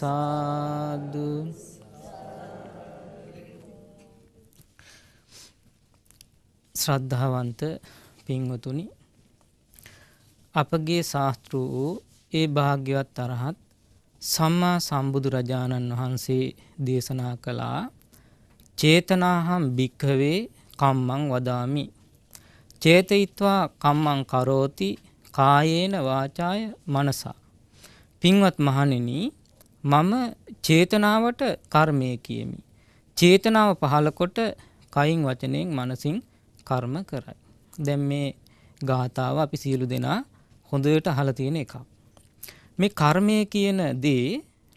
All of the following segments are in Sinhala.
සාදු ශ්‍රද්ධාවන්ත පින්වතුනි අපගේ ශාස්තෘ වූ ඒ භාග්‍යවත් අරහත් සම්මා සම්බුදුරජාණන් වහන්සේ දේශනා කළා චේතනාහම් භික්කවේ කම්මං වදාමි චේතයිත්වා කම්මං කරෝති කායේන වාචාය මනසා පින්වත් මහණෙනි මම චේතනාවට කර්මය කියමි. චේතනාව පහලකොට කයින් වචනයෙන් මනසින් කර්ම කරයි. දැම් මේ ගාථාව අපි සියලු දෙනා හොඳට හලතියෙන එකක්. මේ කර්මය කියන දේ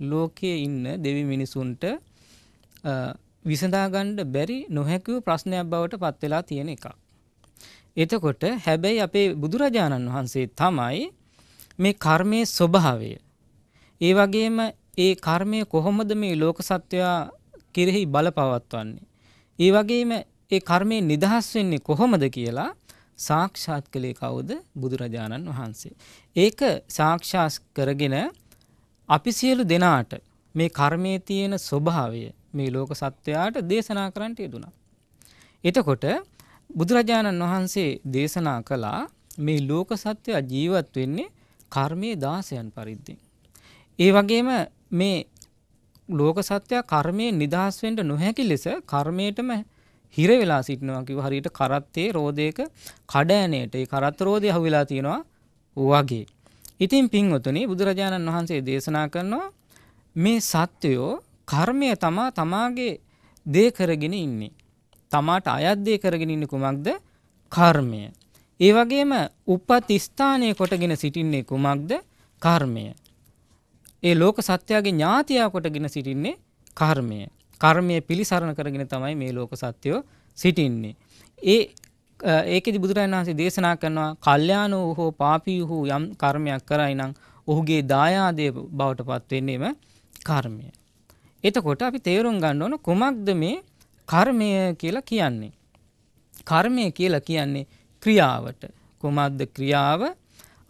ලෝකයේ ඉන්න දෙවි මිනිසුන්ට විසඳාගණ්ඩ බැරි නොහැකිව ප්‍රශ්නයක් බවට පත්වෙලා තියෙන එකක්. එතකොට හැබැයි අපේ බුදුරජාණන් වහන්සේ තමයි මේ කර්මය ස්වභාවය. ඒ වගේම ඒ කර්මය කොහොමද මේ ලෝක සත්වයා කෙරෙහි බලපවත්වන්නේ. ඒ වගේම ඒ කර්මය නිදහස් වෙන්නේ කොහොමද කියලා සාක්ෂාත් කළේ කවුද බුදුරජාණන් වහන්සේ. ඒක සාක්ෂාස් කරගෙන අපි සියලු දෙනාට මේ කර්මයේ තියෙන ස්වභාවය මේ ලෝක සත්වයාට දේශනා කරන්නට යෙදුණා. එතකොට බුදුරජාණන් වහන්සේ දේශනා කළා මේ ලෝක සත්වයා ජීවත් වෙන්නේ කර්මයේ දාසයන් පරිද්දෙන්. ඒ වගේම මේ ලෝක සත්‍යය කර්මය නිදහස්වෙන්ට නොහැකි ලෙස කර්මයටම හිර වෙලා සිටිනවා කිව හරියට කරත්තේ රෝධයක කඩෑනයට කරත් රෝධය හවිලා තියෙනවා වගේ. ඉතින් පින්වතුනි බුදුරජාණන් වහන්සේ දේශනා කරනවා මේ සත්‍යයෝ කර්මය තමා තමාගේ දේ කරගෙන ඉන්නේ. තමාට අයත්දේ කරගෙන ඉන්න කුමක්ද කර්මය. ඒ වගේම උපත් ස්ථානය කොටගෙන සිටින්නේ කුමක්ද කර්මය. ඒ ලෝක සත්‍යයාගේ ඥාතියා කොටගෙන සිටින්නේ කර්මය. කර්මය පිළිසරණ කරගෙන තමයි මේ ලෝක සත්‍යයෝ සිටින්නේ. ඒ ඒකෙදි බුදුරජාණන් වහන්සේ දේශනා කරනවා කල්යාණෝ හෝ පාපී හෝ යම් කර්මයක් කරයි නම් ඔහුගේ දායාදය බවට පත්වෙන්නේම කර්මය. එතකොට අපි තේරුම් ගන්න ඕන කුමක්ද මේ කර්මය කියලා කියන්නේ. කර්මය කියලා කියන්නේ ක්‍රියාවට. කුමක්ද ක්‍රියාව?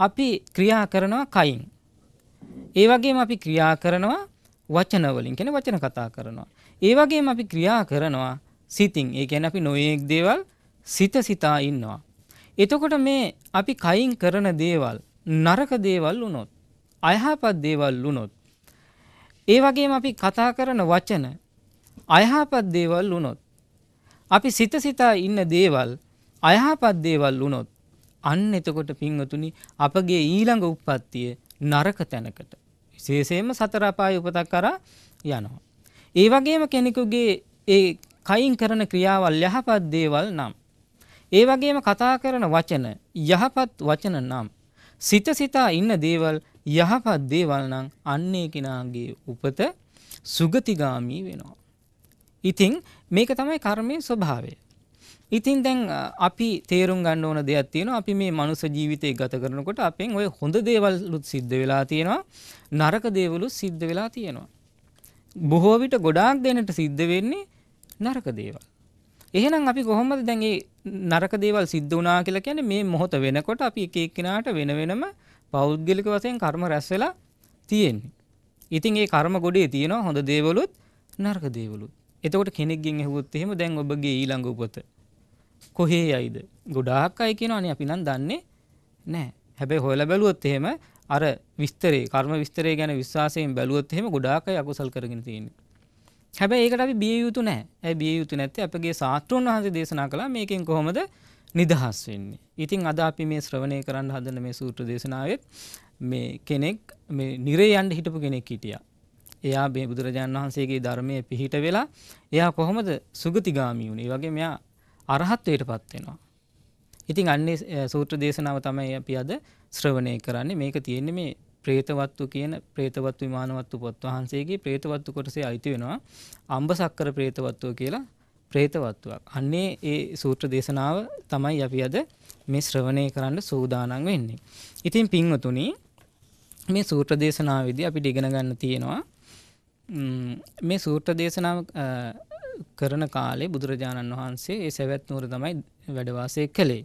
අපි ක්‍රියා කරනවා කයින්. ඒ වගේම අපි ක්‍රියා කරනවා වචනවලින් කියන වචන කතා කරනවා. ඒ වගේම අපි ක්‍රියා කරනවා සිතින්. ඒ කියන්නේ අපි නොයේක් දේවල් සිත සිතා ඉන්නවා. එතකොට මේ අපි කයින් කරන දේවල් නරක දේවල් වුණොත් අයහපත් දේවල් වුණොත් ඒ වගේම අපි කතා කරන වචන අයහපත් දේවල් වුණොත් අපි සිත සිතා ඉන්න දේවල් අයහපත් දේවල් වුණොත් අන්න එතකොට පින්වතුනි අපගේ ඊළඟ උප්පත්තිය නරක තැනකට. විශේෂයෙන්ම සතර අපාය උපතක් කරා යනවා. ඒ වගේම කෙනෙකුගේ ඒ කයින් කරන ක්‍රියාවල් යහපත් දේවල් නම් ඒ වගේම කතා කරන වචන යහපත් වචන නම් සිත සිතා ඉන්න දේවල් යහපත් දේවල් නම් අන්නේ කෙනාගේ උපත සුගතිගාමී වෙනවා. ඉතින් මේක තමයි කර්මය ස්වභාවය. ඉතින් දැන් අපි තේරුම් ගන්න ඕන දෙයක් තියෙනවා අපි මේ මනුස්ස ජීවිතය ගත කරනකොට අපෙන් ওই හොඳ දේවල්ුත් සිද්ධ වෙලා තියෙනවා නරක දේවලුත් සිද්ධ වෙලා තියෙනවා බොහෝ විට ගොඩාක් දෙනට සිද්ධ වෙන්නේ නරක දේවල් එහෙනම් අපි කොහොමද දැන් මේ නරක දේවල් සිද්ධ වුණා කියලා කියන්නේ මේ මොහොත වෙනකොට අපි එක එක්කිනාට වෙන වෙනම පෞද්ගලික වශයෙන් කර්ම රැස් වෙලා තියෙන්නේ ඉතින් ඒ කර්ම ගොඩේ තියෙනවා හොඳ දේවලුත් නරක දේවලුත් එතකොට කෙනෙක්ගෙන් ඇහුවොත් එහෙම දැන් ඔබගේ ඊළඟ උපත කොහේ යයිද ගොඩාක් අය කියනවානේ අපි නම් දන්නේ නැහැ හැබැයි හොයලා බැලුවොත් එහෙම අර විස්තරේ කර්ම විස්තරේ ගැන විශ්වාසයෙන් බැලුවොත් එහෙම ගොඩාක් අය අකුසල් කරගෙන තියෙන්නේ හැබැයි ඒකට අපි බිය යුතු නැහැ ඇයි බිය යුතු නැත්තේ අපගේ ශාස්ත්‍රඥ වහන්සේ දේශනා කළා මේකෙන් කොහොමද නිදහස් වෙන්නේ ඉතින් අද අපි මේ ශ්‍රවණය කරන්න හදන මේ සූත්‍ර දේශනාවෙත් මේ කෙනෙක් මේ නිරේ යන්න හිටපු කෙනෙක් හිටියා එයා මේ බුදුරජාණන් වහන්සේගේ ධර්මය පිහිට වෙලා එයා කොහොමද සුගතිගාමී වුණේ වගේ මෙයා අරහත්වයටපත් වෙනවා. ඉතින් අන්නේ සූත්‍ර දේශනාව තමයි අපි අද ශ්‍රවණය කරන්නේ. මේක තියෙන්නේ මේ ප්‍රේතවත්තු කියන ප්‍රේතවත්තු විමානවත්තු පොත් වහන්සේගේ ප්‍රේතවත්තු කොටසේ අයිති වෙනවා. අම්බසක්කර ප්‍රේතවත්තුව කියලා ප්‍රේතවත්තුවක්. අන්නේ ඒ සූත්‍ර දේශනාව තමයි අපි අද මේ ශ්‍රවණය කරන්න සූදානම් වෙන්නේ. ඉතින් පින්වතුනි මේ සූත්‍ර දේශනාවේදී අපිට ඉගෙන ගන්න තියෙනවා මේ සූත්‍ර දේශනාව කරන කාලේ බුදුරජාණන් වහන්සේ ඒ සැවැත් නුවර තමයි වැඩවාසය කළේ.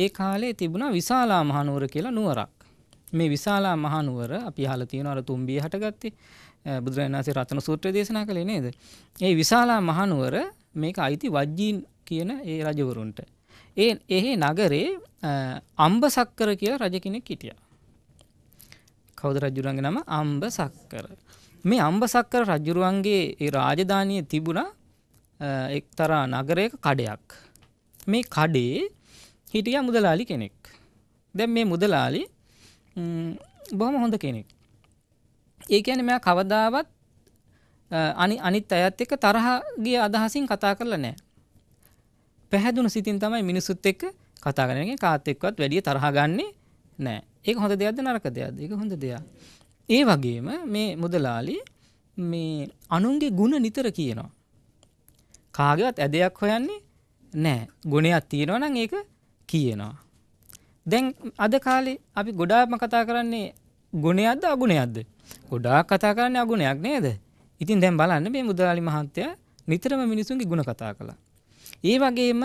ඒ කාලේ තිබුණා විශාලා මහනුවර කියලා නුවරක්. මේ විශාලා මහනුවර අපි අහලා තියෙනවා අර තුම්බිය හටගත්තේ බුදුරජාණන් වහන්සේ රතන සූත්‍රය දේශනා කළේ නේද? ඒ විශාලා මහනුවර මේක අයිති වජ්ජීන් කියන ඒ රජවරුන්ට. ඒ එහි නගරේ අම්බ සක්කර කියලා රජ කෙනෙක් හිටියා. කවුද රජුරන්ගේ නම අම්බ සක්කර. මේ අම්බ සක්කර රජුරුවන්ගේ ඒ රාජධානිය තිබුණා එක්තරා නගරයක කඩයක් මේ කඩේ හිටිය මුදලාලි කෙනෙක් දැ මේ මුදලාලි බොහම හොඳ කෙනෙක් ඒකැන මෙ කවදාවත් අනි අනිත් අයත් එක තරහගේ අදහසින් කතා කරල නෑ පැහැදුණු සිතින් තමයි මිනිසුත් එක්ක කතා කරනගේ කාත් එක්වත් වැඩිය තරහගන්නේ නෑ ඒක හොඳ දෙයක්ද නරක දෙයක් ඒක හොඳ දෙයක් ඒ වගේම මේ මුදලාලි මේ අනුන්ගේ ගුණ නිතර කියනවා කාගවත් ඇදයක් හොයන්නේ නෑ ගුණයක් තියෙනවා නම් ඒක කියනවා. දැන් අද කාලේ අපි ගොඩාක්ම කතා කරන්නේ ගුණයක්ද අගුණයක්ද? ගොඩාක් කතා කරන්නේ අගුණයක් නේද? ඉතින් දැන් බලන්න මේ මුදලාලි මහත්තයා නිතරම මිනිසුන්ගේ ගුණ කතා කළා. ඒ වගේම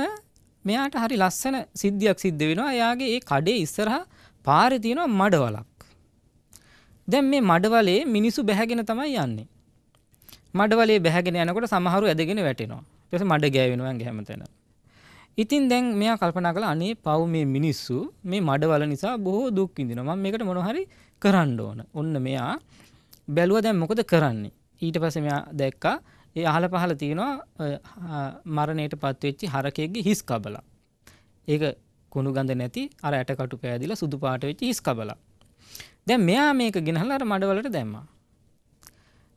මෙයාට හරි ලස්සන සිද්ධියක් සිද්ධ වෙනවා. එයාගේ ඒ කඩේ ඉස්සරහා පාරේ තියෙනවා මඩවලක්. දැන් මේ මඩවලේ මිනිසු බැහැගෙන තමයි යන්නේ. මඩවලේ බැහැගෙන යනකොට සමහරු ඇදගෙන වැටෙනවා. පෙස මඩ ගෑවෙනවාන්ගේ හැමතැන. ඉතින් දැන් මෙයා කල්පනා කළ අනේ පව් මේ මිනිස්සු මේ මඩවල නිසා බොහෝ දුක්කින්දින ම මේකට මොනහරි කරන්න ඕන ඔන්න මෙයා බැලුව දැන් මොකද කරන්නේ ඊට පස මෙයා දැක්කා ඒ අහල පහල තියෙනවා මරණයට පත්වෙච්චි හරකෙක්ගේ හිස් කබලා ඒක කුණු ගඳ නැති අර ඇටකටු පෑදිලා සුදු පාට වෙච්චි හිස් කබලා දැන් මෙයා මේක ගෙනහලා අර මඩවලට දැම්මා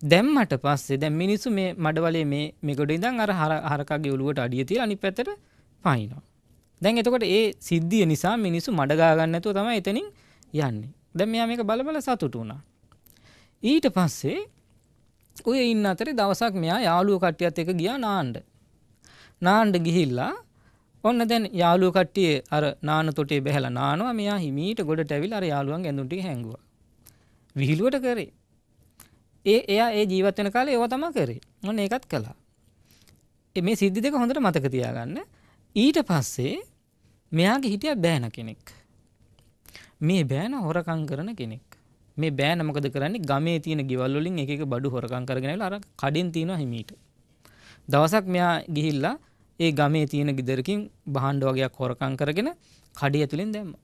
දැම්මට පස්සේ දැන් මිනිස්සු මේ මඩවලේ මේ මෙගොඩ ඉඳන් අර හරකගේ ඔළුවට අඩිය තියලා අනිත් පැත්තට පනිනවා. දැන් එතකොට ඒ සිද්ධිය නිසා මිනිස්සු මඩ ගා ගන්න නැතුව තමයි එතනින් යන්නේ. දැන් මෙයා මේක බල බල සතුටු වුණා. ඊට පස්සේ ඔය ඉන්න අතරේ දවසක් මෙයා යාළුවෝ කට්ටියත් එක්ක ගියා නාන්න. නාන්න ගිහිල්ලා ඔන්න දැන් යාළුවෝ කට්ටිය අර නාන තොටේ බැහැලා නානවා මෙයා හිමීට ගොඩට ඇවිල්ලා අර යාළුවන් ඇඳුම් ටික හැංගුවා. විහිළුවට කරේ. ඒ එයා ඒ ජීවත් වෙන කාලේ ඒව තමයි කරේ. මොන ඒකත් කළා. මේ සිද්ධි දෙක හොඳට මතක තියාගන්න. ඊට පස්සේ මෙයාගේ හිටියා බෑන කෙනෙක්. මේ බෑන හොරකම් කරන කෙනෙක්. මේ බෑන මොකද කරන්නේ? ගමේ තියෙන ගෙවල් වලින් එක එක බඩු හොරකම් කරගෙන ආවිලා අර කඩෙන් තියනවා හිමීට. දවසක් මෙයා ගිහිල්ලා ඒ ගමේ තියෙන গিදරකින් බහණ්ඩ වගේක් හොරකම් කරගෙන කඩේ ඇතුලෙන් දැම්මා.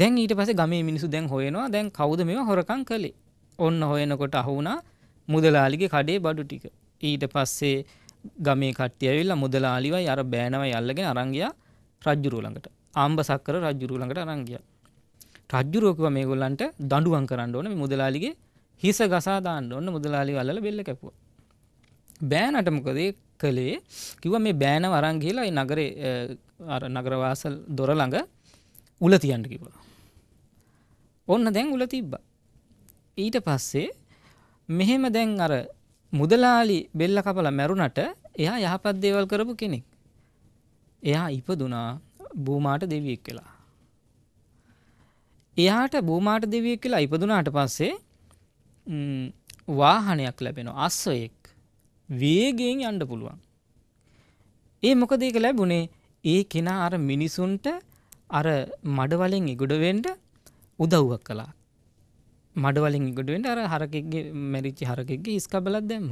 දැන් ඊට පස්සේ ගමේ මිනිස්සු දැන් හොයනවා දැන් කවුද මේවා හොරකම් කළේ? ඔන්න හොයනකොට අහුුණා මුදලාලිගේ කඩේ බඩු ටික ඊට පස්සේ ගමේ කට්ටියවෙල්ලා මුදලාලිවයි අර බෑනව යල්ලගෙන අරංගිය රජ්ජුරුවලඟට ආම්බ සක්කර රජ්ජුරුවලඟට අරංගිය රජ්ජුරුවකව මේ ගොල්ලන්ට දඩුවන් කරන්න ඕන මුදලාලිගේ හිස ගසාදාන්න ඔන්න මුදලාලි වල්ල බෙල්ල කැපුව බෑනට මොකදේ කළේ කිව මේ බෑන වරන් කියලා නගරේ අර නගරවාසල් දොරළඟ උල තියන්න කිව ඔන්න දැන් උල තිබ්බා ඊට පස්සේ මෙහෙම දැන් අර මුදලාලි බෙල්ල කපලා මැරුණට එයා යහපත් දේවල් කරපු කෙනෙක්. එයා ඉපදුනා බූමාට දෙවියෙක් වෙලා. එයාට බූමාට දෙවියෙක් කියලා ඉපදුනාට පස්සේ වාහනයක් ලැබෙනවා අස්සයෙක් වේගෙන් යන්න පුළුවන්. ඒ මොකද ඒක ලැබුණේ ඒ කෙනා අර මිනිසුන්ට අර මඩවලෙන් ඉගොඩ වෙන්න උදව්වක් කළා. මඩවලින් ඉගටුවෙන්ට අර හරකෙක්ගේ මැරිච්චි හරකෙක්ගේ ඉස්කබලත් දැම්ම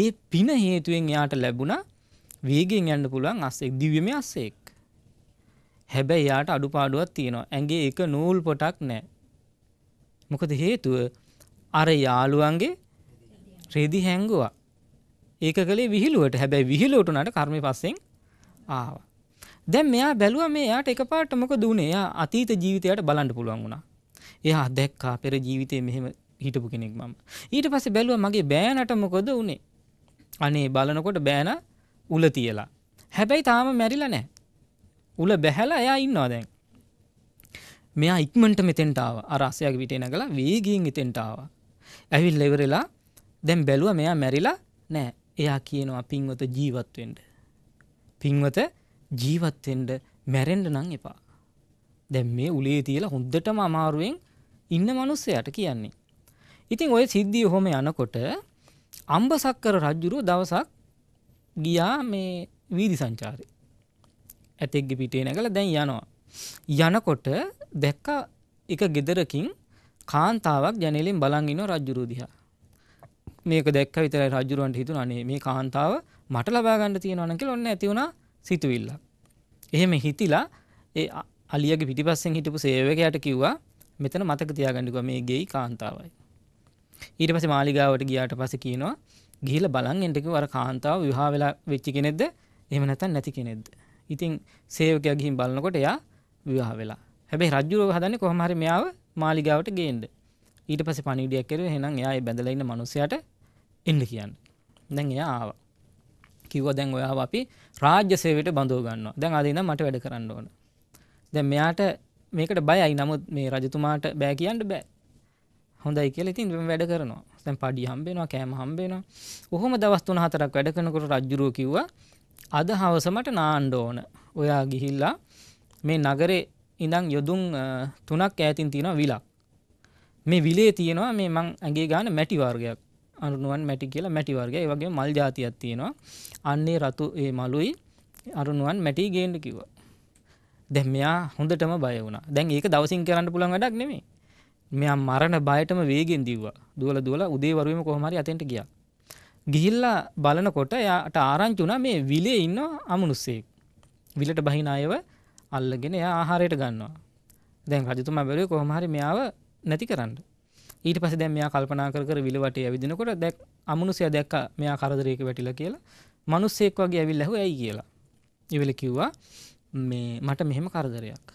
ඒ පින හේතුවෙන් එයාට ලැබුණ වේගෙන් යන්න පුළුවන් අස්සෙක් දිවම අස්සෙක් හැබැයි යාට අඩු පාඩුවත් තියෙනවා ඇගේ එක නූල් පොටක් නෑ මොකද හේතුව අර යාළුවන්ගේ රෙදි හැංගුවා ඒක කළේ විහිලුවට හැබැයි විහිලුවටනට කර්මි පස්සෙන් ආවා දැම් මෙයා බැලුව මේ යාට එක පාට මොක දුනේ අතීත ජීවිතයට බලන්න පුළුවන් වුණා එයා අදැක්කා පෙර ජීවිතේ මෙහෙම හිටපු කෙනෙක් මම. ඊට පස්සේ බැලුවා මගේ බෑනට මොකද උනේ? අනේ බලනකොට බෑන උල තියලා. හැබැයි තාම මැරිලා නැහැ. උල බැහැලා එයා ඉන්නවා දැන්. මෙයා ඉක්මනට මෙතෙන්ට ආවා. අර අසයාගේ පිටේ නැගලා වේගයෙන් එතෙන්ට ආවා. ඇවිල්ලා ඉවරලා දැන් බැලුවා මෙයා මැරිලා නැහැ. එයා කියනවා පින්වත ජීවත් වෙන්න. පින්වත ජීවත් වෙන්න මැරෙන්න නම් එපා. දැන් මේ උලේ තියලා හොඳටම අමාරුවෙන් ඉන්න මිනිස්සයාට කියන්නේ. ඉතින් ওই සිද්ධිය හොම යනකොට අම්බසක්කර රජුරුව දවසක් ගියා මේ වීදි සංචාරේ. ඇතෙක්ගේ පිටේ නැගලා දැන් යනවා. යනකොට දැක්ක එක ගෙදරකින් කාන්තාවක් ජනේලෙන් බලන් ඉන්න රජුරුව දිහා. මේක දැක්ක විතරයි රජුරවන්ට හිතුණා අනේ මේ කාන්තාව මට ලබා ගන්න තියෙනවා නම් කියලා ඔන්න ඇති වුණා සිතුවිල්ල. එහෙම හිතිලා ඒ අලියගේ පිටිපස්සෙන් හිටපු සේවකයාට කිව්වා මෙතන මතක තියාගන්න කිව්වා මේ ගෙයි කාන්තාවයි. ඊට පස්සේ මාලිගාවට ගියාට පස්සේ කියනවා ගිහිල්ලා බලන් එන්න කිව්වා අර කාන්තාව විවාහ වෙලා වෙච්ච කෙනෙක්ද එහෙම නැත්නම් නැති කෙනෙක්ද. ඉතින් සේවකයා ගිහින් බලනකොට එයා විවාහ වෙලා. හැබැයි රජුරව හදන්නේ කොහොම හරි මෙයාව මාලිගාවට ගේන්න. ඊට පස්සේ පණිවිඩයක් කරුවේ එහෙනම් එයා ඒ බැඳලා ඉන්න මිනිසයාට එන්න කියන්න. දැන් එයා ආවා. කිව්වා දැන් ඔයාව අපි රාජ්‍ය සේවයට බඳව ගන්නවා. දැන් ආදිනම් මට වැඩ කරන්න ඕන. දැ මෙයාට මේකට බයයි නමුත් මේ රජතුමාට බෑ කියන්න බෑ හොඳයි කියලා ඉතින් වැඩ කරනවා දැන් පඩි හම්බෙනවා කෑම හම්බෙනවා කොහොම දවස් තුන හතරක් වැඩ කරනකොට රජුරෝ කිව්වා අද හවස මට නාන්න ඕන ඔයා ගිහිල්ලා මේ නගරේ ඉඳන් යොදුන් තුනක් ඈතින් තියෙනවා විලක් මේ විලේ තියෙනවා මේ මං ඇගේ ගාන මැටි වර්ගයක් අරුණුවන් මැටි කියලා මැටි වර්ගය ඒ වගේ මල් జాතියක් තියෙනවා අන්නේ රතු ඒ මලුයි අරුණුවන් මැටි ගේන්න කිව්වා දැන් මෙයා හොඳටම බය වුණා. දැන් ඒක දවසින් කරන්න පුළුවන් වැඩක් නෙමෙයි. මෙයා මරණ බයටම වේගෙන් දිව්වා. දුවලා දුවලා උදේ වරුවේම කොහොම හරි අතෙන්ට ගියා. ගිහිල්ලා බලනකොට එයාට ආරංචි වුණා මේ විලේ ඉන්න අමනුස්සයෙක්. විලට බහින අයව අල්ලගෙන එයා ආහාරයට ගන්නවා. දැන් රජතුමා බැලුවේ කොහොම හරි මෙයාව නැති කරන්න. ඊට පස්සේ දැන් මෙයා කල්පනා කර කර විල වටේ ඇවිදිනකොට දැක් අමනුෂයා දැක්ක මෙයා කරදරයක වැටිලා කියලා. මිනිස්සෙක් වගේ ඇවිල්ලා ඇහුවා ඇයි කියලා. ඉවිල කිව්වා මේ මට මෙහෙම කරදරයක්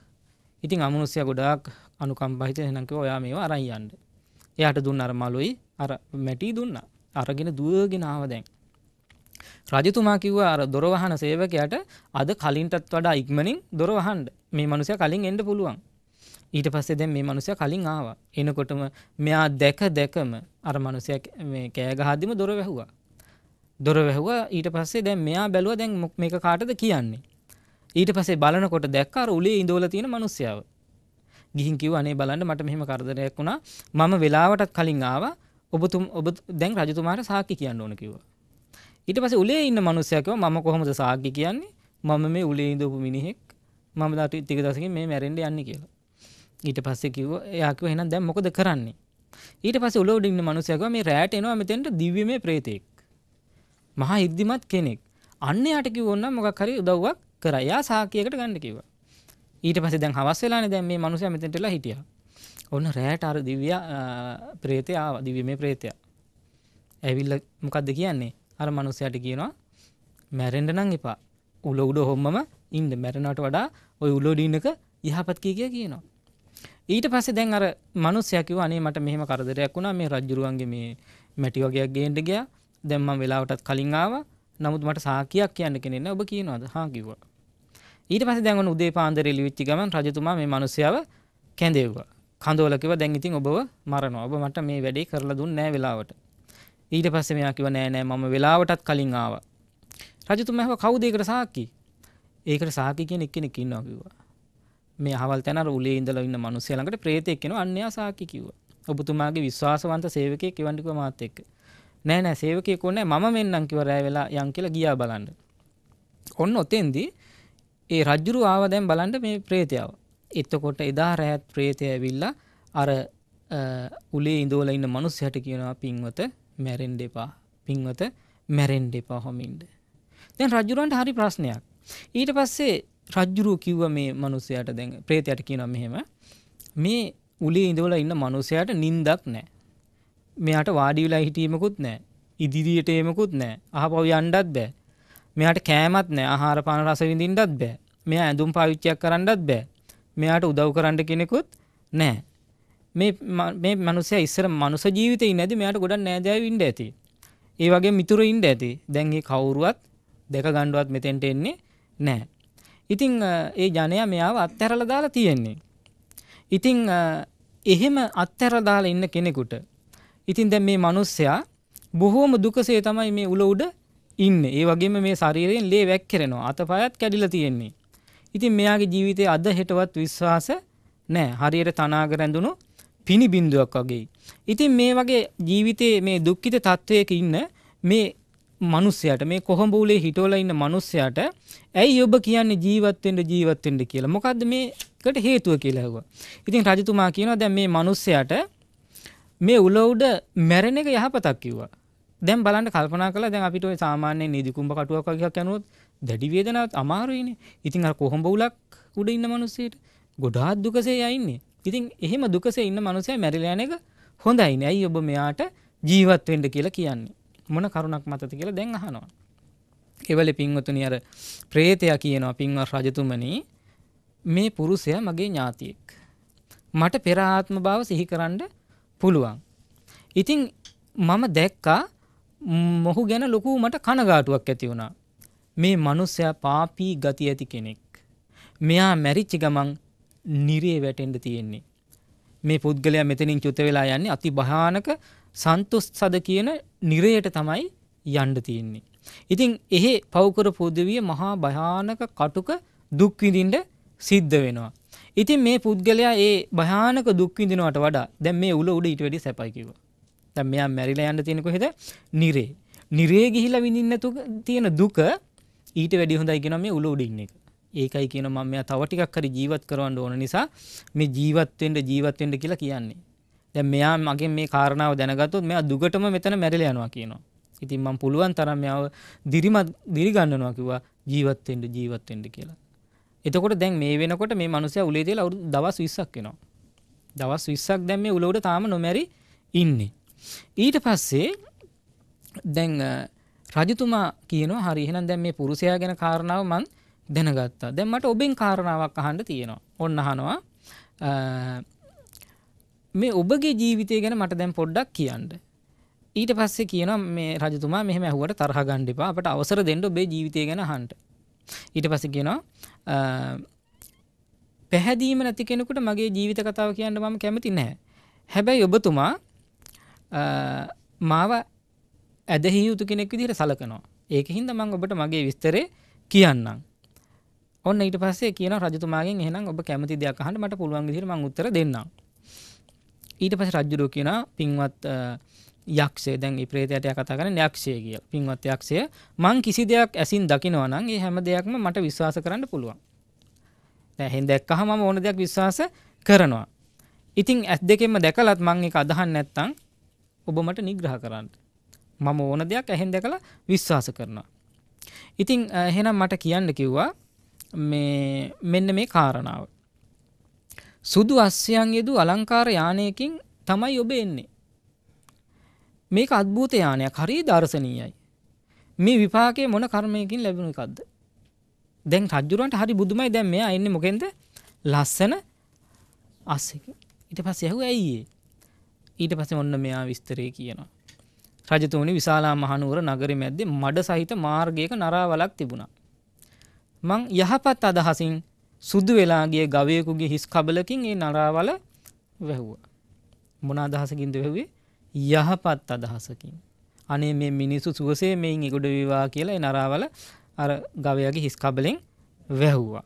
ඉතින් අමනුස්්‍යය ගොඩාක් අනුකම්පහිත හෙනකව ඔයා මේ අරයියන්ඩ එයට දුන්න අර මලොයි අර මැටි දුන්න අරගෙන දුවගෙනාව දැන් රජතුමා කිව්ව අර දොරවහන සේවකයට අද කලින්ටත් වඩා ඉක්මනින් දොරවහන්ඩ මේ මනුසය කලින් එඩ පුළුවන් ඊට පස්සේ දැන් මේ මනුසය කලින් ආව එනකොටම මෙයා දැක දැකම අර මනුසය කෑගහදිම දොර වැැහවා දොර වැැහවා ඊට පස්සේ දැන් මෙයා බැලුව දැන් මොක් මේ කාටද කියන්නේ ඊට පස්සේ බලනකොට දැක්ක අර උලේ ඉඳවලා තියෙන මිනිස්සයව. ගිහින් කිව්වා අනේ බලන්න මට මෙහෙම කරදරයක් වුණා. මම වෙලාවටත් කලින් ආවා. ඔබතුම ඔබ දැන් රජතුමාට සාක්ෂි කියන්න ඕන කිව්වා. ඊට පස්සේ උලේ ඉන්න මිනිස්සයා කිව්වා මම කොහොමද සාක්ෂි කියන්නේ? මම මේ උලේ ඉඳපු මිනිහෙක්. මම දාටි ටික දවසකින් මේ මැරෙන්න යන්නේ කියලා. ඊට පස්සේ කිව්වා එයා කිව්වා එහෙනම් දැන් මොකද කරන්නේ? ඊට පස්සේ උලේ ඉන්න මිනිස්සයා කිව්වා මේ රැට එනවා මෙතෙන්ට දිව්‍යමය ප්‍රේතෙක්. මහා ඉද්දිමත් කෙනෙක්. අන්න යාට කිව්වොත් නම් මොකක් හරි උදව්වක් කර යා සාකයකට ගන්න කිව ඊට පස දැන් හවස්සලා දැන් මේ මනුසය මෙතටලා හිටිය ඔන්න රෑට අර දිව්‍ය ප්‍රේතය ආව දිවීමේ ප්‍රේතය ඇවිල්ල මොකක්ද කියන්නේ අර මනුස්සයට කියනවා මැරෙන්ඩ නං එපා උල උඩ හොම්මම ඉන්ඩ මැරණට වඩා ඔය උලෝඩීනක යහපත් කිය කිය කියනවා ඊට පස්සේ දැන් අර මනුස්සයකිව අනේ මට මෙහෙම කරදරයක් වුණා මේ රජ්ජුරුවන්ගේ මේ මැටි වගේයක් ගේන්ට ගියා දැම්ම වෙලාවටත් කලින් ආවා නමුත් මට සාකයක් කියන්න කෙනෙන්න ඔබ කියනවාද හා කිව්වා. ඊට පස්සේ දැන් ඔන්න උදේ පාන්දර එළිවෙච්ච ගමන් රජතුමා මේ මිනිස්යාව කැඳෙව්වා. කඳවල කිව්වා දැන් ඉතින් ඔබව මරනවා. ඔබ මට මේ වැඩේ කරලා දුන්නේ නැහැ වෙලාවට. ඊට පස්සේ මෙයා කිව්වා නෑ නෑ මම වෙලාවටත් කලින් ආවා. රජතුමා හිතුවා කවුද ඒකට සාක්කි? ඒකට සාක්කි කියන එක්කෙනෙක් ඉන්නවා කිව්වා. මේ අහවල් තැන අර උලේ ඉඳලා ඉන්න මිනිස්සයා ළඟට ප්‍රේතෙක් එනවා අන්‍යයා සාක්කි කිව්වා. ඔබතුමාගේ විශ්වාසවන්ත සේවකයෙක් එවන්න කිව්වා මාත් එක්ක. නෑ නෑ සේවකයෙක් ඕනේ මම මෙන්නම් කිව්ව රෑ වෙලා යන් කියලා ගියා බලන්න. ඔන්න ඔතෙන්දී ඒ රජ්ජුරු ආව දැන් බලන්න මේ ප්‍රේතයව. එතකොට එදා රෑත් ප්‍රේතය ඇවිල්ලා අර උලේ ඉඳෝලා ඉන්න මිනිස්සයාට කියනවා පින්වත මැරෙන්න එපා. පින්වත මැරෙන්න එපා හොමින්ද. දැන් රජ්ජුරුවන්ට හරි ප්‍රශ්නයක්. ඊට පස්සේ රජ්ජුරුව කිව්ව මේ මිනිස්සයාට දැන් ප්‍රේතයට කියනවා මෙහෙම මේ උලේ ඉඳවලා ඉන්න මිනිසයාට නිින්දක් නැහැ. මෙයාට වාඩි වෙලා හිටීමකුත් නැහැ. ඉදිරියට එමකුත් නැහැ. අහපව යන්නත් බෑ. මෙයාට කෑමක් නැහැ. ආහාර පාන රස විඳින්නත් බෑ. මෙයා ඇඳුම් පාවිච්චියක් කරන්නත් බෑ. මෙයාට උදව් කරන්න කෙනෙකුත් නැහැ. මේ මේ මිනිස්සයා ඉස්සර මනුෂ ජීවිතේ ඉන්නේදී මෙයාට ගොඩක් නෑදෑයෝ ඉන්න ඇති. ඒ වගේ මිතුරු ඉන්න ඇති. දැන් මේ කවුරුවත් දැක ගන්නවත් මෙතෙන්ට එන්නේ නැහැ. ඉතින් ඒ ජනයා මෙයාව අත්හැරලා දාලා තියෙන්නේ. ඉතින් එහෙම අත්හැරලා දාලා ඉන්න කෙනෙකුට ඉතින් දැන් මේ මිනිස්සයා බොහෝම දුකසේ තමයි මේ උල උඩ ඉන්නේ. ඒ වගේම මේ ශරීරයෙන් ලේ වැක්කිරෙනවා. අතපයත් කැඩිලා තියෙන්නේ. ඉතින් මෙයාගේ ජීවිතයේ අද හෙටවත් විශ්වාස නැහැ. හරියට තනාග රැඳුණු පිනි බින්දුවක් වගේ. ඉතින් මේ වගේ ජීවිතයේ මේ දුක්ඛිත තත්වයක ඉන්න මේ මිනිස්සයාට මේ කොහොඹ උලේ හිටවලා ඉන්න මිනිස්සයාට ඇයි ඔබ කියන්නේ ජීවත් වෙන්න ජීවත් වෙන්න කියලා. මොකද්ද මේකට හේතුව කියලා ඇහුවා. ඉතින් රජතුමා කියනවා දැන් මේ මිනිස්සයාට මේ උලෝ උඩ මැරෙන එක යහපතක් කිව්වා. දැන් බලන්න කල්පනා කළා දැන් අපිට ওই සාමාන්‍ය නීදිකුඹ කටුවක් වගේ එකක් යනොත් දැඩි වේදනාවක් අමාරුයිනේ. ඉතින් අර කොහොඹ උලක් උඩ ඉන්න මිනිස්සෙට ගොඩාක් දුකසේ යන්නේ. ඉතින් එහෙම දුකසේ ඉන්න මිනිස්සයා මැරිලා යන එක හොඳයිනේ. ඇයි ඔබ මෙයාට ජීවත් වෙන්න කියලා කියන්නේ? මොන කරුණක් මතද කියලා දැන් අහනවා. එවලෙ පින්වතුනි අර ප්‍රේතයා කියනවා පින්වත් රජතුමනි මේ පුරුෂයා මගේ ඥාතියෙක්. මට පෙර ආත්ම භාව සිහිකරනද පුළුවන්. ඉතින් මම දැක්කා මොහු ගැන ලොකු මට කනගාටුවක් ඇති වුණා. මේ මනුස්සයා පාපී ගති ඇති කෙනෙක්. මෙයා මැරිච්චි ගමන් නිරේ වැටෙන්ඩ තියෙන්නේ. මේ පුද්ගලයා මෙතනින් චුත වෙලා යන්නේ අති භයානක සන්තුස් සද කියන නිරයට තමයි යන්ඩ තියෙන්නේ. ඉතින් එහෙ පෞකර පුදවිය මහා භයානක කටුක දුක්විඳින්ට සිද්ධ වෙනවා. ඉතින් මේ පුද්ගලයා ඒ භයානක දුක් විඳිනවට වඩා දැන් මේ උල උඩ ඊට වැඩිය සැපයි කිව්වා. දැන් මෙයා මැරිලා යන්න තියෙන කොහෙද? නිරේ. නිරේ ගිහිලා විඳින්න නැතු තියෙන දුක ඊට වැඩිය හොඳයි කියනවා මේ උල උඩ ඉන්න එක. ඒකයි කියනවා මම මෙයා තව ටිකක් හරි ජීවත් කරවන්න ඕන නිසා මේ ජීවත් වෙන්න ජීවත් වෙන්න කියලා කියන්නේ. දැන් මෙයා මගේ මේ කාරණාව දැනගත්තොත් මෙයා දුකටම මෙතන මැරිලා යනවා කියනවා. ඉතින් මම පුළුවන් තරම් මෙයාව දිරිමත් දිරි ගන්නනවා කිව්වා ජීවත් වෙන්න ජීවත් වෙන්න කියලා. එතකොට දැන් මේ වෙනකොට මේ මනුස්සයා උලේ තියලා අවුරුදු දවස් 20ක් වෙනවා. දවස් 20ක් දැන් මේ උලවට තාම නොමැරි ඉන්නේ. ඊට පස්සේ දැන් රජතුමා කියනවා හරි එහෙනම් දැන් මේ පුරුෂයා ගැන කාරණාව මං දැනගත්තා. දැන් මට ඔබෙන් කාරණාවක් අහන්න තියෙනවා. ඔන්න අහනවා මේ ඔබගේ ජීවිතය ගැන මට දැන් පොඩ්ඩක් කියන්න. ඊට පස්සේ කියනවා මේ රජතුමා මෙහෙම ඇහුවට තරහ ගන්න එපා. අපට අවසර දෙන්න ඔබේ ජීවිතය ගැන අහන්න. ඊට පස කියනවා පැහැදීම නැති කෙනෙකුට මගේ ජීවිත කතාව කියන්න මම කැමති නෑ හැබැයි ඔබතුමා මාව ඇදහි යුතු කෙනෙක් විදිහට සලකනවා ඒක හින්ද මං ඔබට මගේ විස්තරය කියන්නම් ඔන්න ඊට පස්සේ කියන රජතුමාගෙන් එහෙනම් ඔබ කැමති දෙයක් අහන්න මට පුළුවන් විදිහට මං උත්තර දෙන්නම් ඊට පස්සේ රජුරෝ කියන පින්වත් යක්ෂේ දැන් ඉප්‍රේතයට කතා කරන යක්ෂය කිය පින්වත් යක්ෂය මං කිසි දෙයක් ඇසින් දකිනවා නම් ඒ හැම දෙයක්ම මට විශ්වාස කරන්න පුළුවන් දැන් හෙන් දැක්කහම මම ඕන දෙයක් විශ්වාස කරනවා ඉතින් ඇස් දෙකෙන්ම දැකලත් මං ඒක අදහන් නැත්තම් ඔබ මට නිග්‍රහ කරන්න මම ඕන දෙයක් ඇහෙන් දැකලා විශ්වාස කරනවා ඉතින් එහෙනම් මට කියන්න කිව්වා මේ මෙන්න මේ කාරණාව සුදු අස්යන් යෙදු අලංකාර යානයකින් තමයි ඔබ එන්නේ මේක අද්භූත යානයක් හරි දර්ශනීයයි. මේ විපාකයේ මොන කර්මයකින් ලැබුණ එකක්ද? දැන් රජුරන්ට හරි බුදුමයි දැන් මෙයා එන්නේ මොකෙන්ද? ලස්සන අස්සකින්. ඊට පස්සේ ඇහුවා ඇයි ඊට පස්සේ ඔන්න මෙයා විස්තරේ කියනවා. රජතුමනි විශාලා මහනුවර නගරෙ මැද්දේ මඩ සහිත මාර්ගයක නරාවලක් තිබුණා. මං යහපත් අදහසින් සුදු වෙලා ගිය ගවයෙකුගේ හිස් කබලකින් ඒ නරාවල වැහුවා. මොන අදහසකින්ද වැහුවේ? යහපත් අදහසකින්. අනේ මේ මිනිස්සු සුවසේ මෙයින් ඉගොඩ වේවා කියලා නරාවල අර ගවයාගේ හිස්කබලෙන් වැැහ්වා.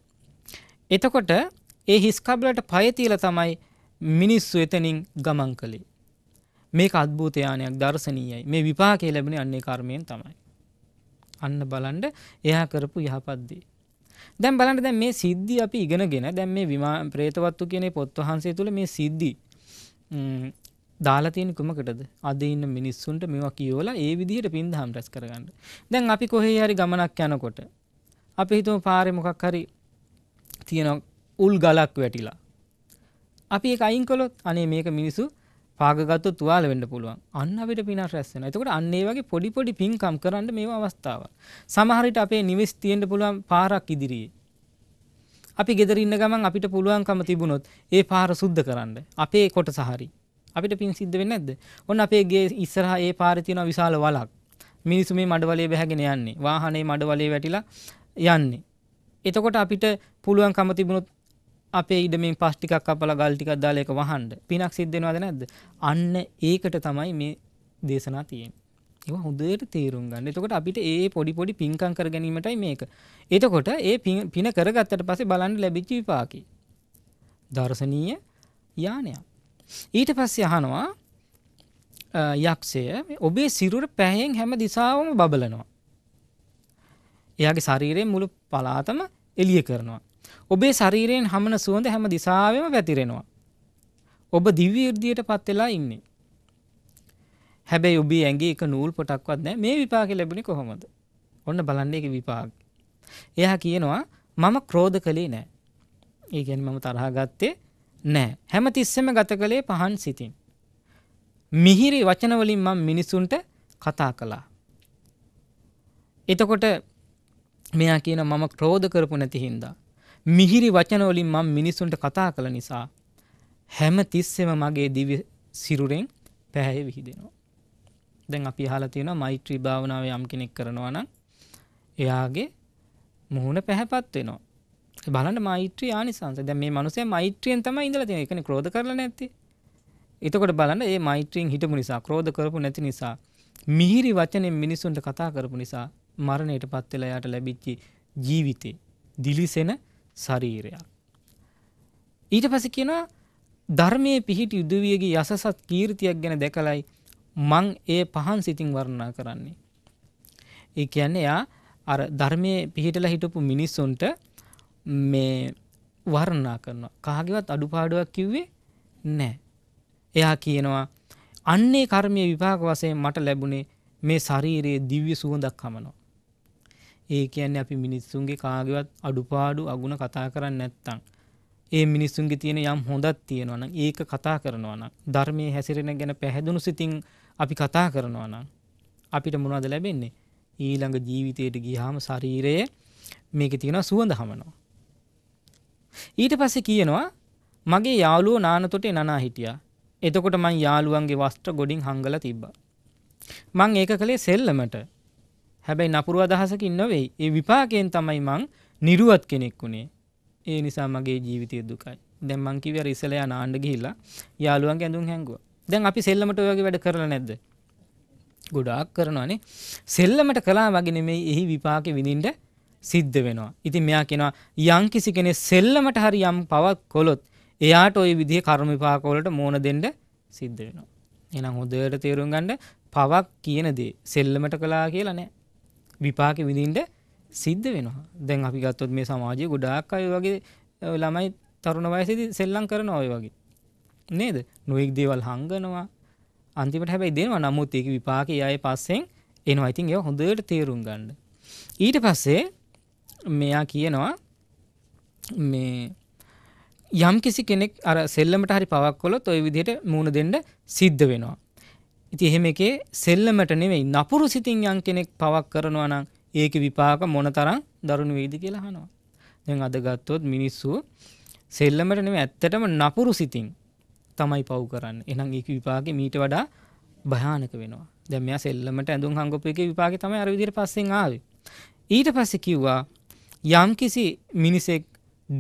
එතකොට ඒ හිස්කබලට පයතිීල තමයි මිනිස්සු එතනින් ගමන් කළේ. මේ අත්භූතයානයක් දර්ශනීයයි මේ විපාකේ ලැබෙන අන්නේ කර්මයෙන් තමයි. අන්න බලන්ඩ එයා කරපු යහපද්දී. දැම් බලට දැ මේ සිද්ධි අපි ඉගෙනගෙන දැම් මේ විමා ප්‍රේතවත්තු කියනේ පොත් වහන්සේ තුළ මේ සිද්ධි දාලා තියෙන කුමකටද අද ඉන්න මිනිස්සුන්ට මේවා කියෝලා ඒ විදිහට පින්දහම් රැස් කරගන්න. දැන් අපි කොහේ හරි ගමනක් යනකොට අපි හිතමු පාරේ මොකක් හරි තියෙන උල් ගලක් වැටිලා. අපි ඒක අයින් කළොත් අනේ මේක මිනිස්සු පාගගත්තු තුවාල වෙන්න පුළුවන්. අන්න අපිට පිනක් රැස් වෙනවා. එතකොට අන්න ඒ වගේ පොඩි පොඩි පින්කම් කරන්න මේව අවස්ථාවක්. සමහර විට අපේ නිවෙස් තියෙන්න පුළුවන් පාරක් ඉදිරියේ. අපි ගෙදර ඉන්න ගමන් අපිට පුළුවන්කම තිබුණොත් ඒ පාර සුද්ධ කරන්න. අපේ කොට සහරි අපිට පින් සිද්ධ වෙන්නේ නැද්ද? ඔන්න අපේ ගේ ඉස්සරහා ඒ පාරේ තියෙන විශාල වලක්. මිනිස්සු මේ මඩවලේ බැහැගෙන යන්නේ. වාහනේ මඩවලේ වැටිලා යන්නේ. එතකොට අපිට පුළුවන්කම තිබුණොත් අපේ ඉඩමෙන් පස් ටිකක් කපලා ගල් ටිකක් දාලා ඒක වහන්න. පිනක් සිද්ධ වෙනවද නැද්ද? අන්න ඒකට තමයි මේ දේශනා තියෙන්නේ. ඒක හොඳට තේරුම් ගන්න. එතකොට අපිට ඒ පොඩි පොඩි පින්කම් කර ගැනීමටයි මේක. එතකොට ඒ පින කරගත්තට පස්සේ බලන්න ලැබිච්ච විපාකේ. දර්ශනීය යානයක්. ඊට පස්සේ අහනවා යක්ෂය ඔබේ සිරුර පැහෙන් හැම දිසාවම බබලනවා. එයාගේ ශරීරයෙන් මුළු පලාතම එළිය කරනවා. ඔබේ ශරීරයෙන් හමන සුවඳ හැම දිසාවෙම වැතිරෙනවා. ඔබ දිව්‍ය irdiයට පත් වෙලා ඉන්නේ. හැබැයි ඔබේ ඇඟේ එක නූල් පොටක්වත් නැහැ. මේ විපාකේ ලැබුණේ කොහොමද? ඔන්න බලන්න ඒක විපාක. එයා කියනවා මම ක්‍රෝධ කළේ නැහැ. ඒ කියන්නේ මම තරහ ගත්තේ නෑ. හැම තිස්සෙම ගත කළේ පහන් සිතින්. මිහිරි වචනවලින් මම මිනිසුන්ට කතා කළා. එතකොට මෙයා කියන මම ක්‍රෝධ කරපු නැති හින්දා. මිහිරි වචනවලින් මම මිනිසුන්ට කතා කළ නිසා හැම තිස්සෙම මගේ දිවි සිරුරෙන් පැහැය විහිදෙනවා. දැන් අපි අහලා තියෙනවා මෛත්‍රී භාවනාව යම් කෙනෙක් කරනවා නම් එයාගේ මුහුණ පැහැපත් වෙනවා. බලන්න මෛත්‍රී ආනිසංස දැන් මේ මනුස්සයා මෛත්‍රියෙන් තමයි ඉඳලා තියෙන්නේ. ඒකනේ ක්‍රෝධ කරලා නැත්තේ. එතකොට බලන්න මේ මෛත්‍රියෙන් හිටපු නිසා, ක්‍රෝධ කරපු නැති නිසා, මිහිරි වචනෙන් මිනිසුන්ට කතා කරපු නිසා මරණයටපත් වෙලා යාට ලැබිච්ච ජීවිතේ දිලිසෙන ශරීරයක්. ඊට පස්සේ කියනවා ධර්මයේ පිහිටි යුදවියගේ යසසත් කීර්තියක් ගැන දැකලයි මං ඒ පහන් සිතින් වර්ණනා කරන්නේ. ඒ කියන්නේ යා අර ධර්මයේ පිහිටලා හිටපු මිනිස්සුන්ට මේ වර්ණා කරනවා කාගවත් අඩුපාඩුවක් කිව්වේ නෑ. එයා කියනවා අන්නේ කර්මය විපාක වසයෙන් මට ලැබුණේ මේ ශරීරයේ දිව්‍ය සුවඳක් කමනවා. ඒ කියන්නේ අපි මිනිස්සුන්ගේ කාගවත් අඩුපාඩු අගුණ කතා කරන්න නැත්තං. ඒ මිනිස්සුන්ගේ තියෙන යම් හොඳත් තියෙනවන ඒක කතා කරනවන ධර්මය හැසිරෙන ගැන පැහැදුණු සිතින් අපි කතා කරනවන. අපිට මොනවද ලැබෙන්නේ ඊළඟ ජීවිතයට ගියහම ශරීරයේ මේක තියෙන සුවඳ හමනවා. ඊට පස්සේ කියනවා මගේ යාළුවෝ නානතොටේ නනා හිටියා. එතකොට මං යාළුවන්ගේ වස්ත්‍ර ගොඩින් හංගලා තිබ්බා. මං ඒක කළේ සෙල්ලමට. හැබැයි නපුරු අදහසකින් නෙවෙයි. ඒ විපාකයෙන් තමයි මං නිරුවත් කෙනෙක් වුණේ. ඒ නිසා මගේ ජීවිතය දුකයි. දැන් මං කිව්වේ අර ඉස්සලා යන ආණ්ඩ ගිහිල්ලා යාළුවන්ගේ ඇඳුම් හැංගුවා. දැන් අපි සෙල්ලමට ඔය වගේ වැඩ කරලා නැද්ද? ගොඩාක් කරනවානේ. සෙල්ලමට කළා වගේ නෙමෙයි එහි විපාකෙ විඳින්න සිද්ධ වෙනවා. ඉතින් මෙයා කියනවා යම් කිසි කෙනෙක් සෙල්ලමට හරි යම් පවක් කළොත් එයාට ওই විදිහේ කර්ම විපාක වලට මෝන දෙන්න සිද්ධ වෙනවා. එහෙනම් හොඳට තේරුම් ගන්න පවක් කියන දේ සෙල්ලමට කළා කියලා නෑ. විපාකෙ විඳින්න සිද්ධ වෙනවා. දැන් අපි ගත්තොත් මේ සමාජයේ ගොඩාක් අය වගේ ළමයි තරුණ වයසේදී සෙල්ලම් කරනවා ඔය වගේ. නේද? නොඑක් දේවල් හංගනවා. අන්තිමට හැබැයි දෙනවා. නමුත් ඒක විපාකේ අය පස්සෙන් එනවා. ඉතින් ඒක හොඳට තේරුම් ගන්න. ඊට පස්සේ මෙයා කියනවා මේ යම් කිසි කෙනෙක් අර සෙල්ලමට හරි පවක්කොලොත් ඔය විදිහට මූුණ දෙන්න සිද්ධ වෙනවා. ඉති එහෙම එකේ සෙල්ලමට නෙවෙයි නපුරු සිතින් යම් කෙනෙක් පවක් කරනවා නම් ඒක විපාක මොන තරම් දරුණු වේද කියලා අහනවා. දැන් අද ගත්තොත් මිනිස්සු සෙල්ලමට නෙවෙයි ඇත්තටම නපුරු සිතින් තමයි පව් කරන්න. එහෙනම් ඒක විපාකේ මීට වඩා භයානක වෙනවා. දැන් මෙයා සෙල්ලමට ඇඳුම් හංගපු එකේ විපාකේ තමයි අර විදිහට පස්සෙන් ආවේ. ඊට පස්සේ කිව්වා යම්කිසි මිනිසෙක්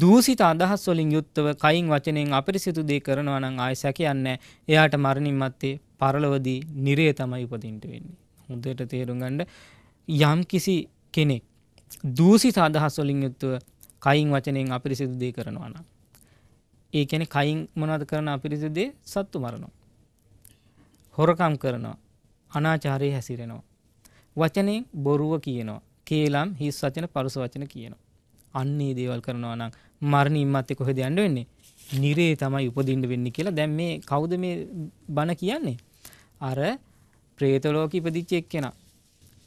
දූසිත අදහස් වලින් යුක්තව කයින් වචනයෙන් අපිරිසිදු දේ කරනවා නම් ආයෙ සැකයන්නේ එයාට මරණින් මත්තේ පරලොවදී නිරය තමයි උපදින්න වෙන්නේ. හොඳට තේරුම් ගන්න යම්කිසි කෙනෙක් දූසිත අදහස් වලින් යුක්තව කයින් වචනයෙන් අපිරිසිදු දේ කරනවා නම් ඒ කියන්නේ කයින් මොනවද කරන අපිරිසිදු දේ සත්තු මරනවා. හොරකම් කරනවා. අනාචාරයේ හැසිරෙනවා. වචනයෙන් බොරුව කියනවා. කේලම් හිස් වචන පරුස වචන කියනවා. අන්නේ දේවල් කරනවා නම් මරණින් මත්තේ කොහෙද යන්න වෙන්නේ? නිරේ තමයි උපදින්න වෙන්නේ කියලා දැන් මේ කවුද මේ බණ කියන්නේ? අර പ്രേත ලෝකෙ ඉපදිච්ච එක්කෙනා.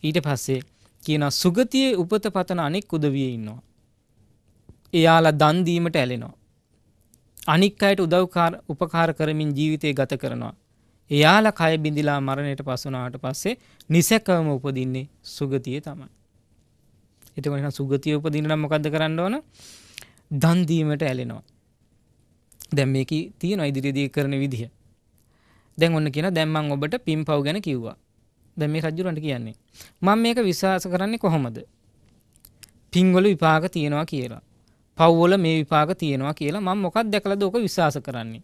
ඊට පස්සේ කියන සුගතියේ උපත පතන අනෙක් උදවිය ඉන්නවා. එයාලා දන් දීමට ඇලෙනවා. අනික් අයට උදව්කාර උපකාර කරමින් ජීවිතය ගත කරනවා. එයාලා කය බිඳිලා මරණයට පසුනාට පස්සේ නිසැකවම උපදින්නේ සුගතියේ තමයි. එතකොට සුගතිය උපදින්න නම් මොකද්ද කරන්න ඕන? දන් දීමට ඇලෙනවා. දැන් මේකේ තියෙනවා ඉදිරියේදී කරන විදිහ. දැන් ඔන්න කියන දැන් මම ඔබට පින්පව් ගැන කිව්වා. දැන් මේ රජුරන්ට කියන්නේ මම මේක විශ්වාස කරන්නේ කොහොමද? පින්වල විපාක තියෙනවා කියලා. පව්වල මේ විපාක තියෙනවා කියලා මම මොකක් දැකලාද ඔක විශ්වාස කරන්නේ?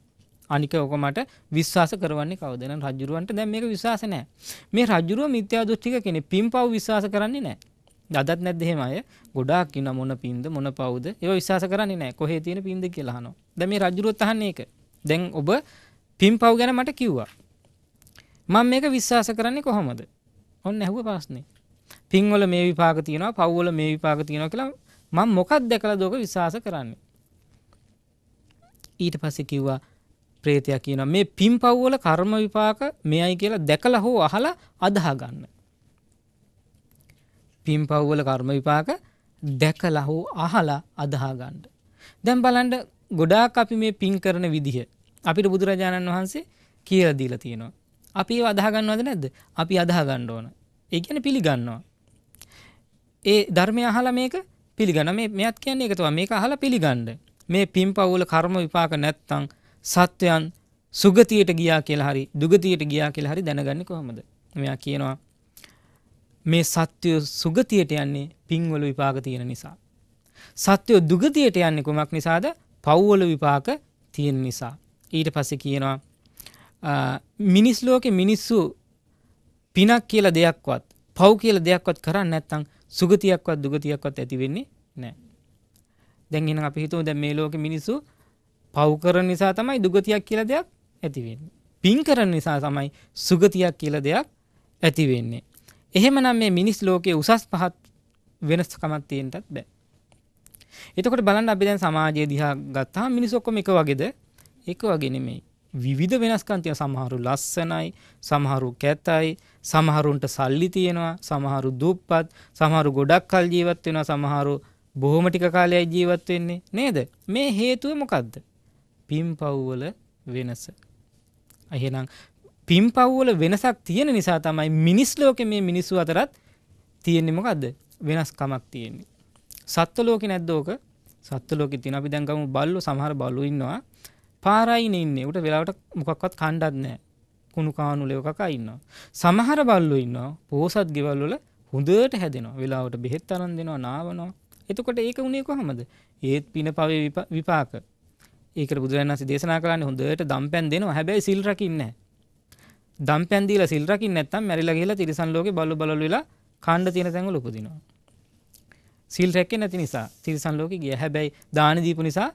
අනික ඕක මට විශ්වාස කරවන්නේ කවුද? නම් රජුරවන්ට දැන් මේක විශ්වාස නැහැ. මේ රජුරව මිත්‍යා දෘෂ්ටික කෙනෙක් පින්පව් විශ්වාස කරන්නේ නැහැ. අදත් නැද්ද එහෙම අය ගොඩාක් ඉන්න මොන පින්ද මොන පවුද ඒව විශ්වාස කරන්නේ නැහැ කොහේ තියෙන පින්ද කියලා අහනවා. දැන් මේ රජුරුවත් අහන්නේ ඒක. දැන් ඔබ පින් පව් ගැන මට කිව්වා. මම මේක විශ්වාස කරන්නේ කොහොමද? ඔන්න ඇහුව ප්‍රශ්නේ. පින් වල මේ විපාක තියෙනවා, පව් වල මේ විපාක තියෙනවා කියලා මම මොකක්ද දැකලා දෝක විශ්වාස කරන්නේ? ඊට පස්සේ කිව්වා ප්‍රේතයා කියනවා මේ පින් පව් වල කර්ම විපාක මෙයයි කියලා දැකලා හෝ අහලා අදාහ ගන්න. පින් පව්වල කර්ම විපාක දැකලා හෝ අහලා අදහා ගන්න. දැන් බලන්න ගොඩාක් අපි මේ පින් කරන විදිහ අපිට බුදුරජාණන් වහන්සේ කියලා දීලා තියෙනවා. අපි ඒව අදහා ගන්නවද නැද්ද? අපි අදහා ගන්න ඕන. ඒ කියන්නේ පිළිගන්නවා. ඒ ධර්මය අහලා මේක පිළිගන්න. මේ මෙයක් කියන්නේ ඒක තමයි. මේක අහලා පිළිගන්න. මේ පින් පව්වල කර්ම විපාක නැත්තම් සත්වයන් සුගතියට ගියා කියලා හරි දුගතියට ගියා කියලා හරි දැනගන්නේ කොහොමද? මෙයා කියනවා මේ සත්‍යය සුගතියට යන්නේ පින්වල විපාක තියෙන නිසා. සත්‍යයෝ දුගතියට යන්නේ කුමක් නිසාද පව්වල විපාක තියෙන නිසා. ඊට පස කියනවා මිනිස් ලෝක මිනිස්සු පිනක් කියලා දෙයක්වත් පව් කියල දෙයක්වත් කරන්න නැත්තං සුගතියක්වත් දුගතියක්වත් ඇතිවෙන්නේ නෑ. දැන්ගෙන අප හිතෝ දැ මේ ලෝක මිනිස්සු පව්කර නිසා තමයි දුගතියක් කියල දෙයක් ඇතිවෙන්නේ. පින් කරන නිසා තමයි සුගතියක් කියල දෙයක් ඇතිවෙන්නේ. එහෙමනම් මේ මිනිස් ලෝකයේ උසස් පහත් වෙනස්කමක් තියෙන්නත් බෑ. එතකොට බලන්න අපි දැන් සමාජය දිහා ගත්තාම මිනිස් ඔක්කොම එක වගේද? එක වගේ නෙමෙයි. විවිධ වෙනස්කම් තියෙන සමහරු ලස්සනයි, සමහරු කැතයි, සමහරුන්ට සල්ලි තියෙනවා, සමහරු දුප්පත්, සමහරු ගොඩක් කල් ජීවත් වෙනවා, සමහරු බොහොම ටික කාලයයි ජීවත් වෙන්නේ නේද? මේ හේතුව මොකද්ද? පින්පව් වල වෙනස. එහෙනම් පින් පව්වල වෙනසක් තියෙන නිසා තමයි මිනිස් ලෝකෙ මේ මිනිස්සු අතරත් තියෙන්නේ මොකද්ද වෙනස්කමක් තියෙන්නේ සත්ත්ව ලෝකෙ නැද්ද ඕක සත්ත්ව ලෝකෙ තියෙන අපි දැන් ගමු බල්ලෝ සමහර බල්ලෝ ඉන්නවා පාරයින ඉන්නේ උට වෙලාවට මොකක්වත් කණ්ඩත් නැහැ කුණු කානුල එකකා ඉන්නවා සමහර බල්ලෝ ඉන්නවා පෝසත් ගෙවල් වල හොඳට හැදෙනවා වෙලාවට බෙහෙත් අරන් දෙනවා නාවනවා එතකොට ඒක උනේ කොහමද ඒත් පින පවේ විපාක ඒකට බුදුරජාණන් වහන්සේ දේශනා කරන්නේ හොඳට දම්පැන් දෙනවා හැබැයි සිල් රකින්නේ නැහැ දම්පැන් දීලා සිල් රකින්න නැත්නම් මැරිලා ගිහලා තිරිසන් ලෝකේ බලු බලු වෙලා කාණ්ඩ තියෙන තැන්වල උපදිනවා. සිල් රැකේ නැති නිසා තිරිසන් ලෝකේ ගියා. හැබැයි දාන දීපු නිසා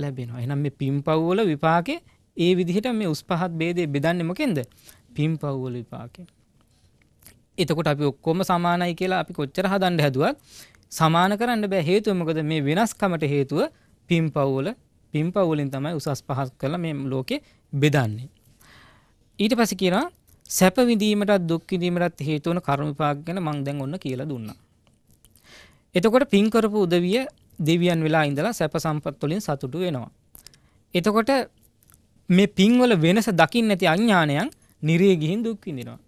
ලැබෙනවා. එහෙනම් මේ පින්පව් වල විපාකේ ඒ විදිහට මේ උස් පහත් ભેදේ බෙදන්නේ මොකෙන්ද? පින්පව් වල විපාකේ. එතකොට අපි ඔක්කොම සමානයි කියලා අපි කොච්චර හදන්න හැදුවත් සමාන කරන්න බෑ. හේතුව මොකද මේ වෙනස්කමට හේතුව පින්පව් වල පින්පව් වලින් තමයි උසස් පහත් කරලා මේ ලෝකේ බෙදන්නේ. ඊට පස්සේ කියනවා සැප විඳීමටත් දුක් විඳීමටත් හේතු වන කර්ම විපාක ගැන මං දැන් ඔන්න කියලා දුන්නා. එතකොට පින් කරපු උදවිය දෙවියන් වෙලා ඉඳලා සැප සම්පත් වලින් සතුටු වෙනවා. එතකොට මේ පින් වල වෙනස දකින්න නැති අඥානයන් නිරේ ගිහින් දුක් විඳිනවා.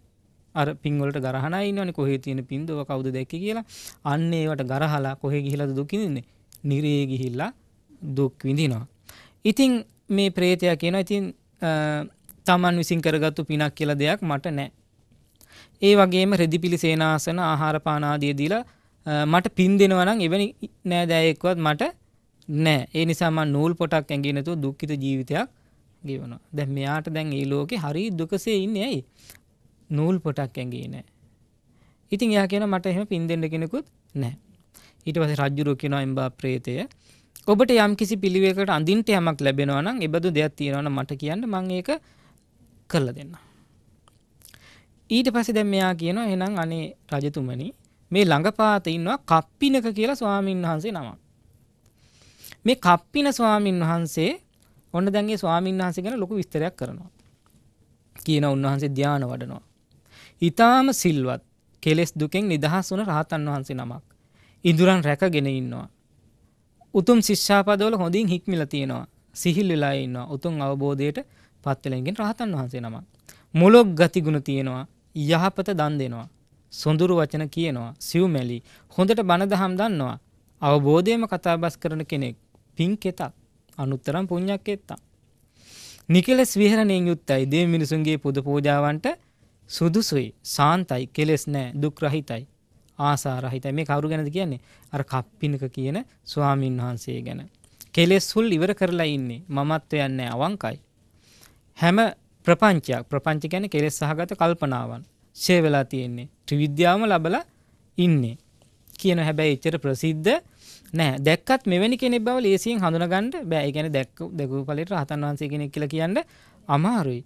අර පින් වලට ගරහනා ඉන්නවනේ කොහේ තියෙන පින්දව කවුද දැක්කේ කියලා. අන්න ඒවට ගරහලා කොහේ ගිහිලාද දුක් විඳින්නේ? නිරේ ගිහිල්ලා දුක් විඳිනවා. ඉතින් මේ ප්‍රේතයා කියනවා ඉතින් තමන් විසින් කරගත්තු පිනක් කියලා දෙයක් මට නෑ. ඒ වගේම රෙදිපිලි සේනාසන ආහාරපානාදිය දීලා මට පින් දෙනවා නම් එවැනි නෑදෑයෙක්වත් මට නෑ. ඒ නිසා මම නූල් පොටක් ඇඟේ නැතුව දුක්ඛිත ජීවිතයක් ගෙවනවා. දැන් මෙයාට දැන් මේ ලෝකේ හරි දුකසේ ඉන්නේ ඇයි? නූල් පොටක් ඇඟේ නෑ. ඉතින් එයා කියන මට එහෙම පින් දෙන්න කෙනෙකුත් නෑ. ඊට පස්සේ රජුරෝ කියනවා එම්බා ප්‍රේතය ඔබට යම් කිසි පිළිවෙකට අඳින්ට යමක් ලැබෙනවා නම් ඒබඳු දෙයක් තියෙනවා නම් මට කියන්න මම ඒක කරලා දෙන්න ඊට පස්සේ දැන් මෙයා කියනවා එහෙනම් අනේ රජතුමනි මේ ළඟපාත ඉන්නවා කප්පිනක කියලා ස්වාමින් වහන්සේ නමක් මේ කප්පින ස්වාමින් වහන්සේ ඔන්න දැන්ගේ ස්වාමීන් වහන්සේ ගැන ලොකු විස්තරයක් කරනවා. කියන උන්වහන්සේ ධ්‍යාන වඩනවා. ඊ타ම සිල්වත් කෙලෙස් දුකෙන් නිදහස් වුණ රහතන් වහන්සේ නමක්. ඉඳුරන් රැකගෙන ඉන්නවා. උතුම් ශිෂ්‍යාපදවල හොඳින් හික්මිලා තියෙනවා. සිහිල් වෙලා ඉන්නවා. උතුම් අවබෝධයට පත්වෙලගෙන් රහතන් වහන්සේ නම. මොලොක් ගතිගුණ තියෙනවා යහපත දන් දෙනවා. සොඳුරු වචන කියනවා සිව්මැලි හොඳට බණදහම් දන්නවා. අවබෝධයම කතාබස් කරන කෙනෙක් පින් කෙතක් අනුත්තරම් පුං්ඥක් එත්තා. නිකෙලෙස් විහරණයෙන් යුත්තයි දේ මිනිසුන්ගේ පුද පෝජාවන්ට සුදුසුයි සාන්තයි කෙලෙස් නෑ දුක්රහිතයි ආසා රහිතයි මේ කවරු ගැනද කියන්නේ අර කප්පිනක කියන ස්වාමීන් වහන්සේ ගැන. කෙලෙස් හුල් ඉවර කරලා ඉන්නේ මමත්ව යන්නේ අවංකයි හැම ප්‍රපංචයක් ප්‍රපංච ගැන කෙලෙස් සහගත කල්පනාවන් ෂය වෙලා තියෙන්නේ ත්‍රිවිද්‍යාවම ලබලා ඉන්නේ කියන හැබැයි එච්චර ප්‍රසිද්ධ නෑ දැක්කත් මෙවැනි කෙනෙක් බව ලේසියෙන් හඳුනගන්න බෑ. ඒ කියන්නේ දැක්ක දැකපු ඵලයට රහතන් වහන්සේ කෙනෙක් කියලා කියන්න අමාරුයි.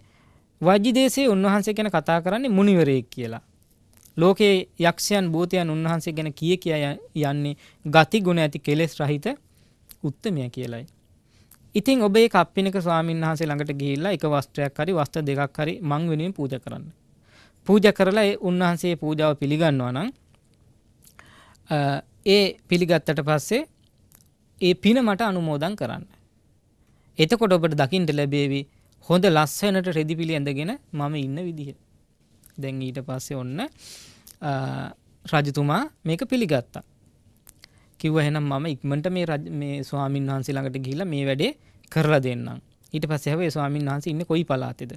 වජ්ජිදේශයේ උන්වහන්සේ ගැන කතා කරන්නේ මුනිවරයෙක් කියලා. ලෝකේ යක්ෂයන් භූතයන් උන්වහන්සේ ගැන කිය කියා යන්නේ ගති ගුණ ඇති කෙලෙස් රහිත උත්තමය කියලයි. ඉතින් ඔබේ කප්පිනික ස්වාමීන් වහන්සේ ළඟට ගිහිල්ලා එක වස්ත්‍රයක් හරි වස්ත්‍ර දෙකක් හරි මං වෙනුවෙන් පූජා කරන්න. පූජා කරලා ඒ උන්වහන්සේ පූජාව පිළිගන්නවා නම් ඒ පිළිගත්තට පස්සේ ඒ පින මට අනුමෝදන් කරන්න. එතකොට ඔබට දකින්න ලැබේවි හොඳ ලස්සනට රෙදිපිලි ඇඳගෙන මම ඉන්න විදිහ. දැන් ඊට පස්සේ ඔන්න රජතුමා මේක පිළිගත්තා. කිව්ව එහෙනම් මම ඉක්මනට මේ මේ ස්වාමින් වහන්සේ ළඟට ගිහිල්ලා මේ වැඩේ කරලා දෙන්නම්. ඊට පස්සේ හැබැයි ස්වාමින් වහන්සේ ඉන්නේ කොයි පළාතේද?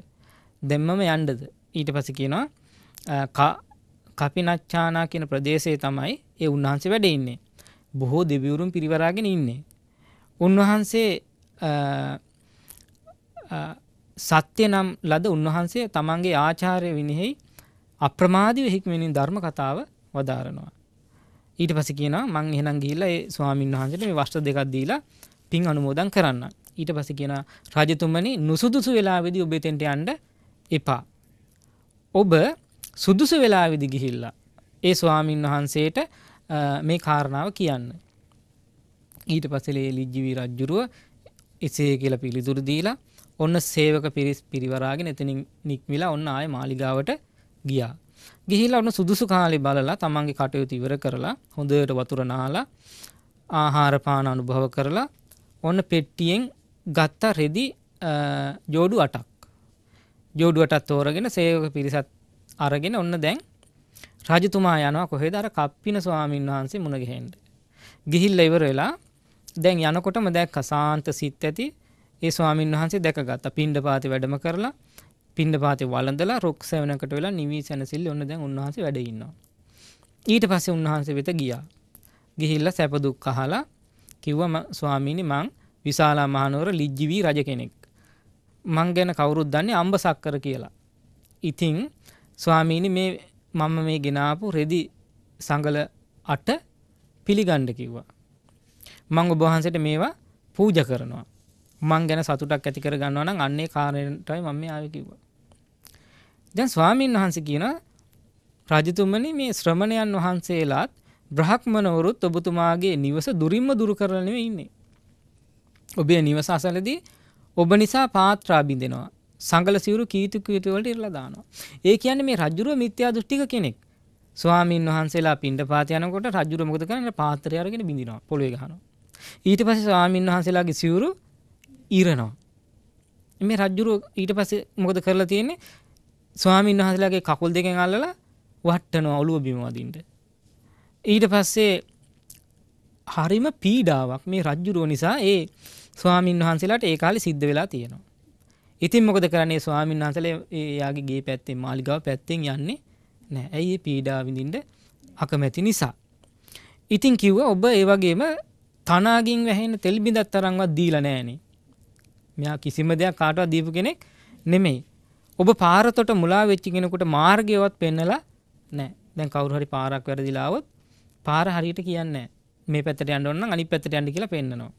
දැම්මම යන්නද? ඊට පස්සේ කියනවා කපිනච්චානා කියන ප්‍රදේශයේ තමයි ඒ උන්වහන්සේ වැඩ ඉන්නේ. බොහෝ දෙවිවරුන් පිරිවරාගෙන ඉන්නේ. උන්වහන්සේ සත්‍ය නම් ලද උන්වහන්සේ තමන්ගේ ආචාර්ය විනිහෙයි අප්‍රමාදීව හික්මෙනින් ධර්ම කතාව වදාරනවා. ඊට පස කියන මං එහෙනම් ගිහිල්ලා ඒ ස්වාමීන් වහන්සේට මේ වස්ත්‍ර දෙකක් දීලා පින් අනුමෝදන් කරන්න. ඊට පස්සේ කියන රජතුමනි නුසුදුසු වෙලාවේදී ඔබ එතෙන්ට යන්න එපා. ඔබ සුදුසු වෙලාවේදී ගිහිල්ලා ඒ ස්වාමීන් වහන්සේට මේ කාරණාව කියන්න. ඊට පස්සේ ලීජ්ජිවි රජුරුව එසේ කියලා පිළිතුරු දීලා ඔන්න සේවක පිරිස් පිරිවරාගෙන එතනින් නික්මිලා ඔන්න ආය මාලිගාවට ගියා. ගිහිල්ලා ඔන්න සුදුසු කාලේ බලලා තමන්ගේ කටයුතු ඉවර කරලා හොඳට වතුර නාලා ආහාර පාන අනුභව කරලා ඔන්න පෙට්ටියෙන් ගත්ත රෙදි ජෝඩු අටක් ජෝඩු අටක් තෝරගෙන සේවක පිරිසත් අරගෙන ඔන්න දැන් රජතුමා යනවා කොහෙද අර කප්පින ස්වාමීන් වහන්සේ මුණ ගැහෙන්න. ගිහිල්ලා ඉවර වෙලා දැන් යනකොටම දැක්ක සාන්ත සිත් ඇති ඒ ස්වාමීන් වහන්සේ දැකගත්තා. පින්ඩපාතේ වැඩම කරලා පින්ඩ පාති වලඳලා රොක් සැවනකට වෙලා නිවී සැනසිල් ඔන්න දැන් උන්වහන්සේ වැඩඉන්නවා. ඊට පස්සේ උන්වහන්සේ වෙත ගියා. ගිහිල්ල සැපදුක් අහලා කිව්වම ස්වාමීනි මං විශාලා මහනුවර ලිජ්ජිවී රජ කෙනෙක්. මං ගැන කවුරුත් දන්නේ අම්බ සක්කර කියලා. ඉතිං ස්වාමීනි මේ මම මේ ගෙනාපු රෙදි සඟල අට පිළිගණ්ඩ කිව්වා. මං ඔබහන්සට මේවා පූජ කරනවා. මං ගැන සතුටක් ඇතිකර ගන්නවන අන්නේ කාරයටයි මම ආය කිව්වා. දැන් ස්වාමීන් වහන්සේ කියන රජතුමනි මේ ශ්‍රමණයන් වහන්සේලාත් බ්‍රහ්මනවරුත් ඔබතුමාගේ නිවස දුරින්ම දුරු කරලා නෙවෙයි ඉන්නේ. ඔබේ නිවස අසලදී ඔබ නිසා පාත්‍රා බින්දෙනවා. සංගල සිවුරු කීතු කීතු වලට ඉරලා දානවා. ඒ කියන්නේ මේ රජුරෝ මිත්‍යා දෘෂ්ටික කෙනෙක්. ස්වාමීන් වහන්සේලා පිණ්ඩපාත යනකොට රජුරෝ මොකද කරන්නේ? පාත්‍රය අරගෙන බින්දිනවා. පොළවේ ගහනවා. ඊට පස්සේ ස්වාමීන් වහන්සේලාගේ සිවුරු ඉරනවා. මේ රජුරෝ ඊට පස්සේ මොකද කරලා තියෙන්නේ? ස්වාමීන් වහසලගේ කකුල් දෙකෙන් අල්ලලා වට්ටන ඔලුව බිමවදින්ට. ඊට පස්සේ හරිම පීඩාවක් මේ රජ්ජුරුව නිසා ඒ ස්වාමීන් වහන්සේලාට ඒ කාලි සිද්ධ වෙලා තියෙනවා. ඉතින් මොකද කරන්නේ ස්වාමීන් වහන්සල යාගේ ගේ පැත්තෙන් මාලිගාව පැත්තෙන් යන්නේ නෑ ඇයි පීඩාවිඳින්ට අකමැති නිසා. ඉතින් කිව්ව ඔබ ඒ වගේම තනාගින් වැහෙන තෙල්බිඳත් තරංවත් දීලා නෑනේ. මෙයා කිසිම දෙයක් කාටවත් දීපු කෙනෙක් නෙමෙයි. ඔබ පාරතොට මුලා වෙච්චි කෙනෙකුට මාර්ගයවත් පෙන්නලා නැහැ. දැන් කවුරු හරි පාරක් වැරදිලා આવොත් පාර හරියට කියන්නේ මේ පැත්තට යන්න ඕන නම් අනිත් පැත්තට යන්න කියලා පෙන්නනවා.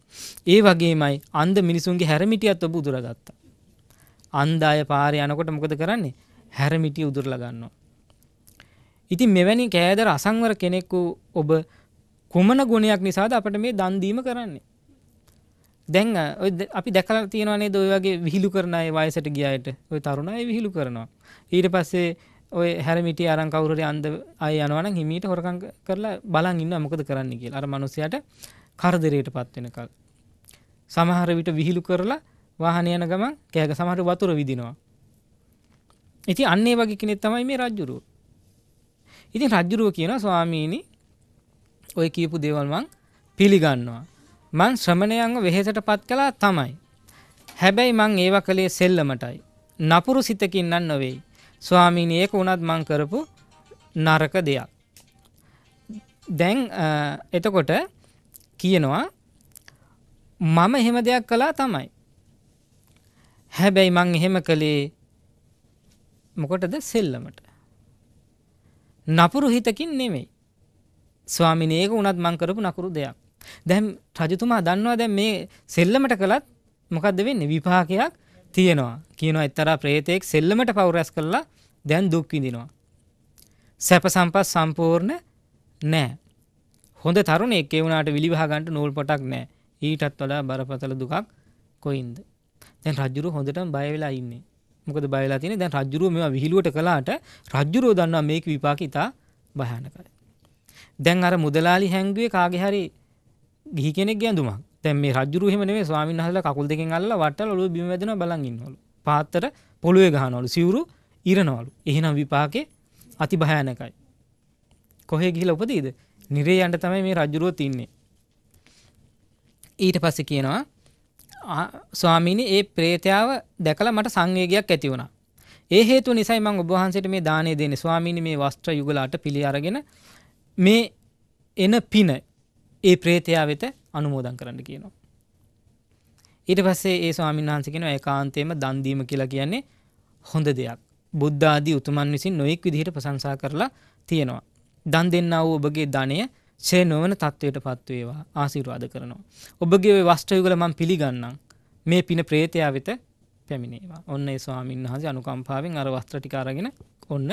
ඒ වගේමයි අන්ධ මිනිසුන්ගේ හැරමිටියත් ඔබ උදුරගත්තා. අන්ධ අය පාරේ යනකොට මොකද කරන්නේ? හැරමිටිය උදුරලා ගන්නවා. ඉතින් මෙවැනි කෑදර අසංවර කෙනෙකු ඔබ කුමන ගුණයක් නිසාද අපිට මේ දන් දීම කරන්නේ? දැන් අපි දැකලා තියෙනවානේ ඔය වගේ විහිළු කරන අය වයසට ගියායට ඔය තරුණ අය විහිළු කරනවා. ඊට පස්සේ ඔය හැරමිටිය අරන් කවුරු හරි අන්ධ අය යනවා නම් හිමීට හොරකම් කරලා බලන් ඉන්නවා මොකද කරන්න කියලා. අර මිනිසයාට කරදරයටපත් වෙනකල්. සමහර විට විහිළු කරලා වාහන යන ගමන් කෑග සමහර වතුර විදිනවා. ඉතින් අන්න ඒ වගේ කෙනෙක් තමයි මේ රජ්ජුරුව. ඉතින් රජ්ජුරුව කියනවා ස්වාමීනි ඔය කියපු දේවල් මං පිළිගන්නවා. මං ශ්‍රමණයන්ව වෙහෙසටපත් කළා තමයි. හැබැයි මං ඒව කළේ සෙල්ලමටයි. නපුරු සිතකින් නම් නොවේ. ස්වාමීනි ඒක වුණත් මං කරපු නරක දෙයක්. දැන් එතකොට කියනවා මම එහෙම දෙයක් කළා තමයි. හැබැයි මං එහෙම කළේ මොකටද සෙල්ලමට. නපුරු හිතකින් නෙමෙයි. ස්වාමිනි ඒක වුණත් මං කරපු නකුරු දෙයක්. දැන් රජතුමා දන්නවා දැන් මේ සෙල්ලමට කළත් මොකද්ද වෙන්නේ විපාකයක් තියෙනවා. කියනවා එක්තරා ප්‍රේතෙක් සෙල්ලමට පෞරස් කළා දැන් දුක් විඳිනවා. සැප සම්පත් සම්පූර්ණ නැහැ. හොඳ තරුණයෙක් ඒ වුණාට විලිවහ ගන්න නූල් පොටක් නැහැ. ඊටත් වඩා බරපතල දුකක් කොයින්ද? දැන් රජුරු හොඳටම බය වෙලා ඉන්නේ. මොකද බය වෙලා තියෙන්නේ? දැන් රජුරුව මේවා විහිළුවට කළාට රජුරුව දන්නවා මේක විපාක ඉතා භයානකයි. දැන් අර මුදලාලි හැංගුවේ කාගේ හරි ගිහි කෙනෙක් ඇඳුමක් තැන් මේ රජුරුහෙම නෙමෙයි ස්වාමීන් වහන්සේලා කකුල් දෙකෙන් අල්ලලා වට්ටල ඔළුව බිම වැදෙනවා බලන් ඉන්නවලු පාත්තර පොළවේ ගහනවලු සිවුරු ඉරනවලු එහෙනම් විපාකේ අති භයානකයි කොහේ ගිහිලා උපදීද නිරේ යන්න තමයි මේ රජුරුව තින්නේ ඊට පස්සේ කියනවා ස්වාමීනි ඒ ප්‍රේතයාව දැකලා මට සංවේගයක් ඇති වුණා. ඒ හේතුව නිසයි මම ඔබ වහන්සේට මේ දාණය දෙන්නේ. ස්වාමීනි මේ වස්ත්‍ර යුගලට පිළි අරගෙන මේ එන පින ඒ ප්‍රේතයා වෙත අනුමෝදන් කරන්න කියනවා. ඊට පස්සේ ඒ ස්වාමීන් වහන්සේ කියනවා ඒකාන්තයෙන්ම දන් දීම කියලා කියන්නේ හොඳ දෙයක්. බුද්ධ ආදී උතුමන් විසින් නොඑක් විදිහට ප්‍රශංසා කරලා තියෙනවා. දන් දෙන්නා වූ ඔබගේ ධනය ඡේ නොවන තත්වයටපත් වේවා ආශිර්වාද කරනවා. ඔබගේ ওই වස්ත්‍රයුගල මම පිළිගන්නම්. මේ පින ප්‍රේතයා වෙත පැමිණේවා. ඔන්න ඒ ස්වාමීන් වහන්සේ අනුකම්පාවෙන් අර වස්ත්‍ර ටික අරගෙන ඔන්න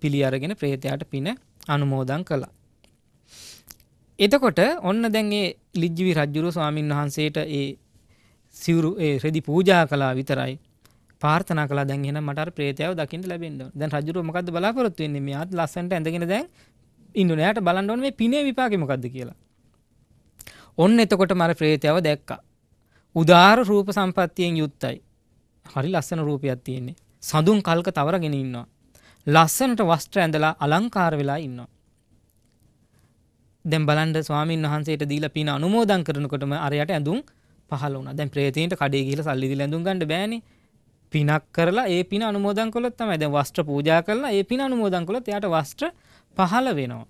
පිළි අරගෙන ප්‍රේතයාට පින අනුමෝදන් කළා. එතකොට ඔන්න දැන්ගේ ලිජ්ජවි රජ්ජුරු ස්වාමීන් වහන්සේට ඒ සිවුරු රෙදි පූජා කලා විතරයි පාර්ථන කලා දැන් එහෙනම් මට අර ප්‍රේතයව දකින්න ලැබෙන්න ඕන. දැන් රජුරුව මොකද්ද බලාපොරොත්තු වෙන්නේ? මෙයාත් ලස්සනට ඇඳගෙන දැන් ඉන්දුනයාට බලන්න ඕනේ මේ පිනේ විපාකේ මොකද්ද කියලා. ඔන්න එතකොටම අර ප්‍රේතයව දැක්කා. උදාාර රූප සම්පත්තියෙන් යුක්තයි. හරි ලස්සන රූපයක් තියෙන්නේ. සඳුන් කල්ක තවරගෙන ඉන්නවා. ලස්සනට වස්ත්‍ර ඇඳලා අලංකාර වෙලා ඉන්නවා. දැන් බලන්න ස්වාමීන් වහන්සේට දීලා පින අනුමෝදන් කරනකොටම අරයට ඇඳුම් පහළ වුණා. දැන් ප්‍රේතීන්ට කඩේ ගිහලා සල්ලි දීලා ඇඳුම් ගන්න බෑනේ. පිනක් කරලා ඒ පින අනුමෝදන් කළොත් තමයි දැන් වස්ත්‍ර පූජා කරලා ඒ පින අනුමෝදන් කළොත් එයාට වස්ත්‍ර පහළ වෙනවා.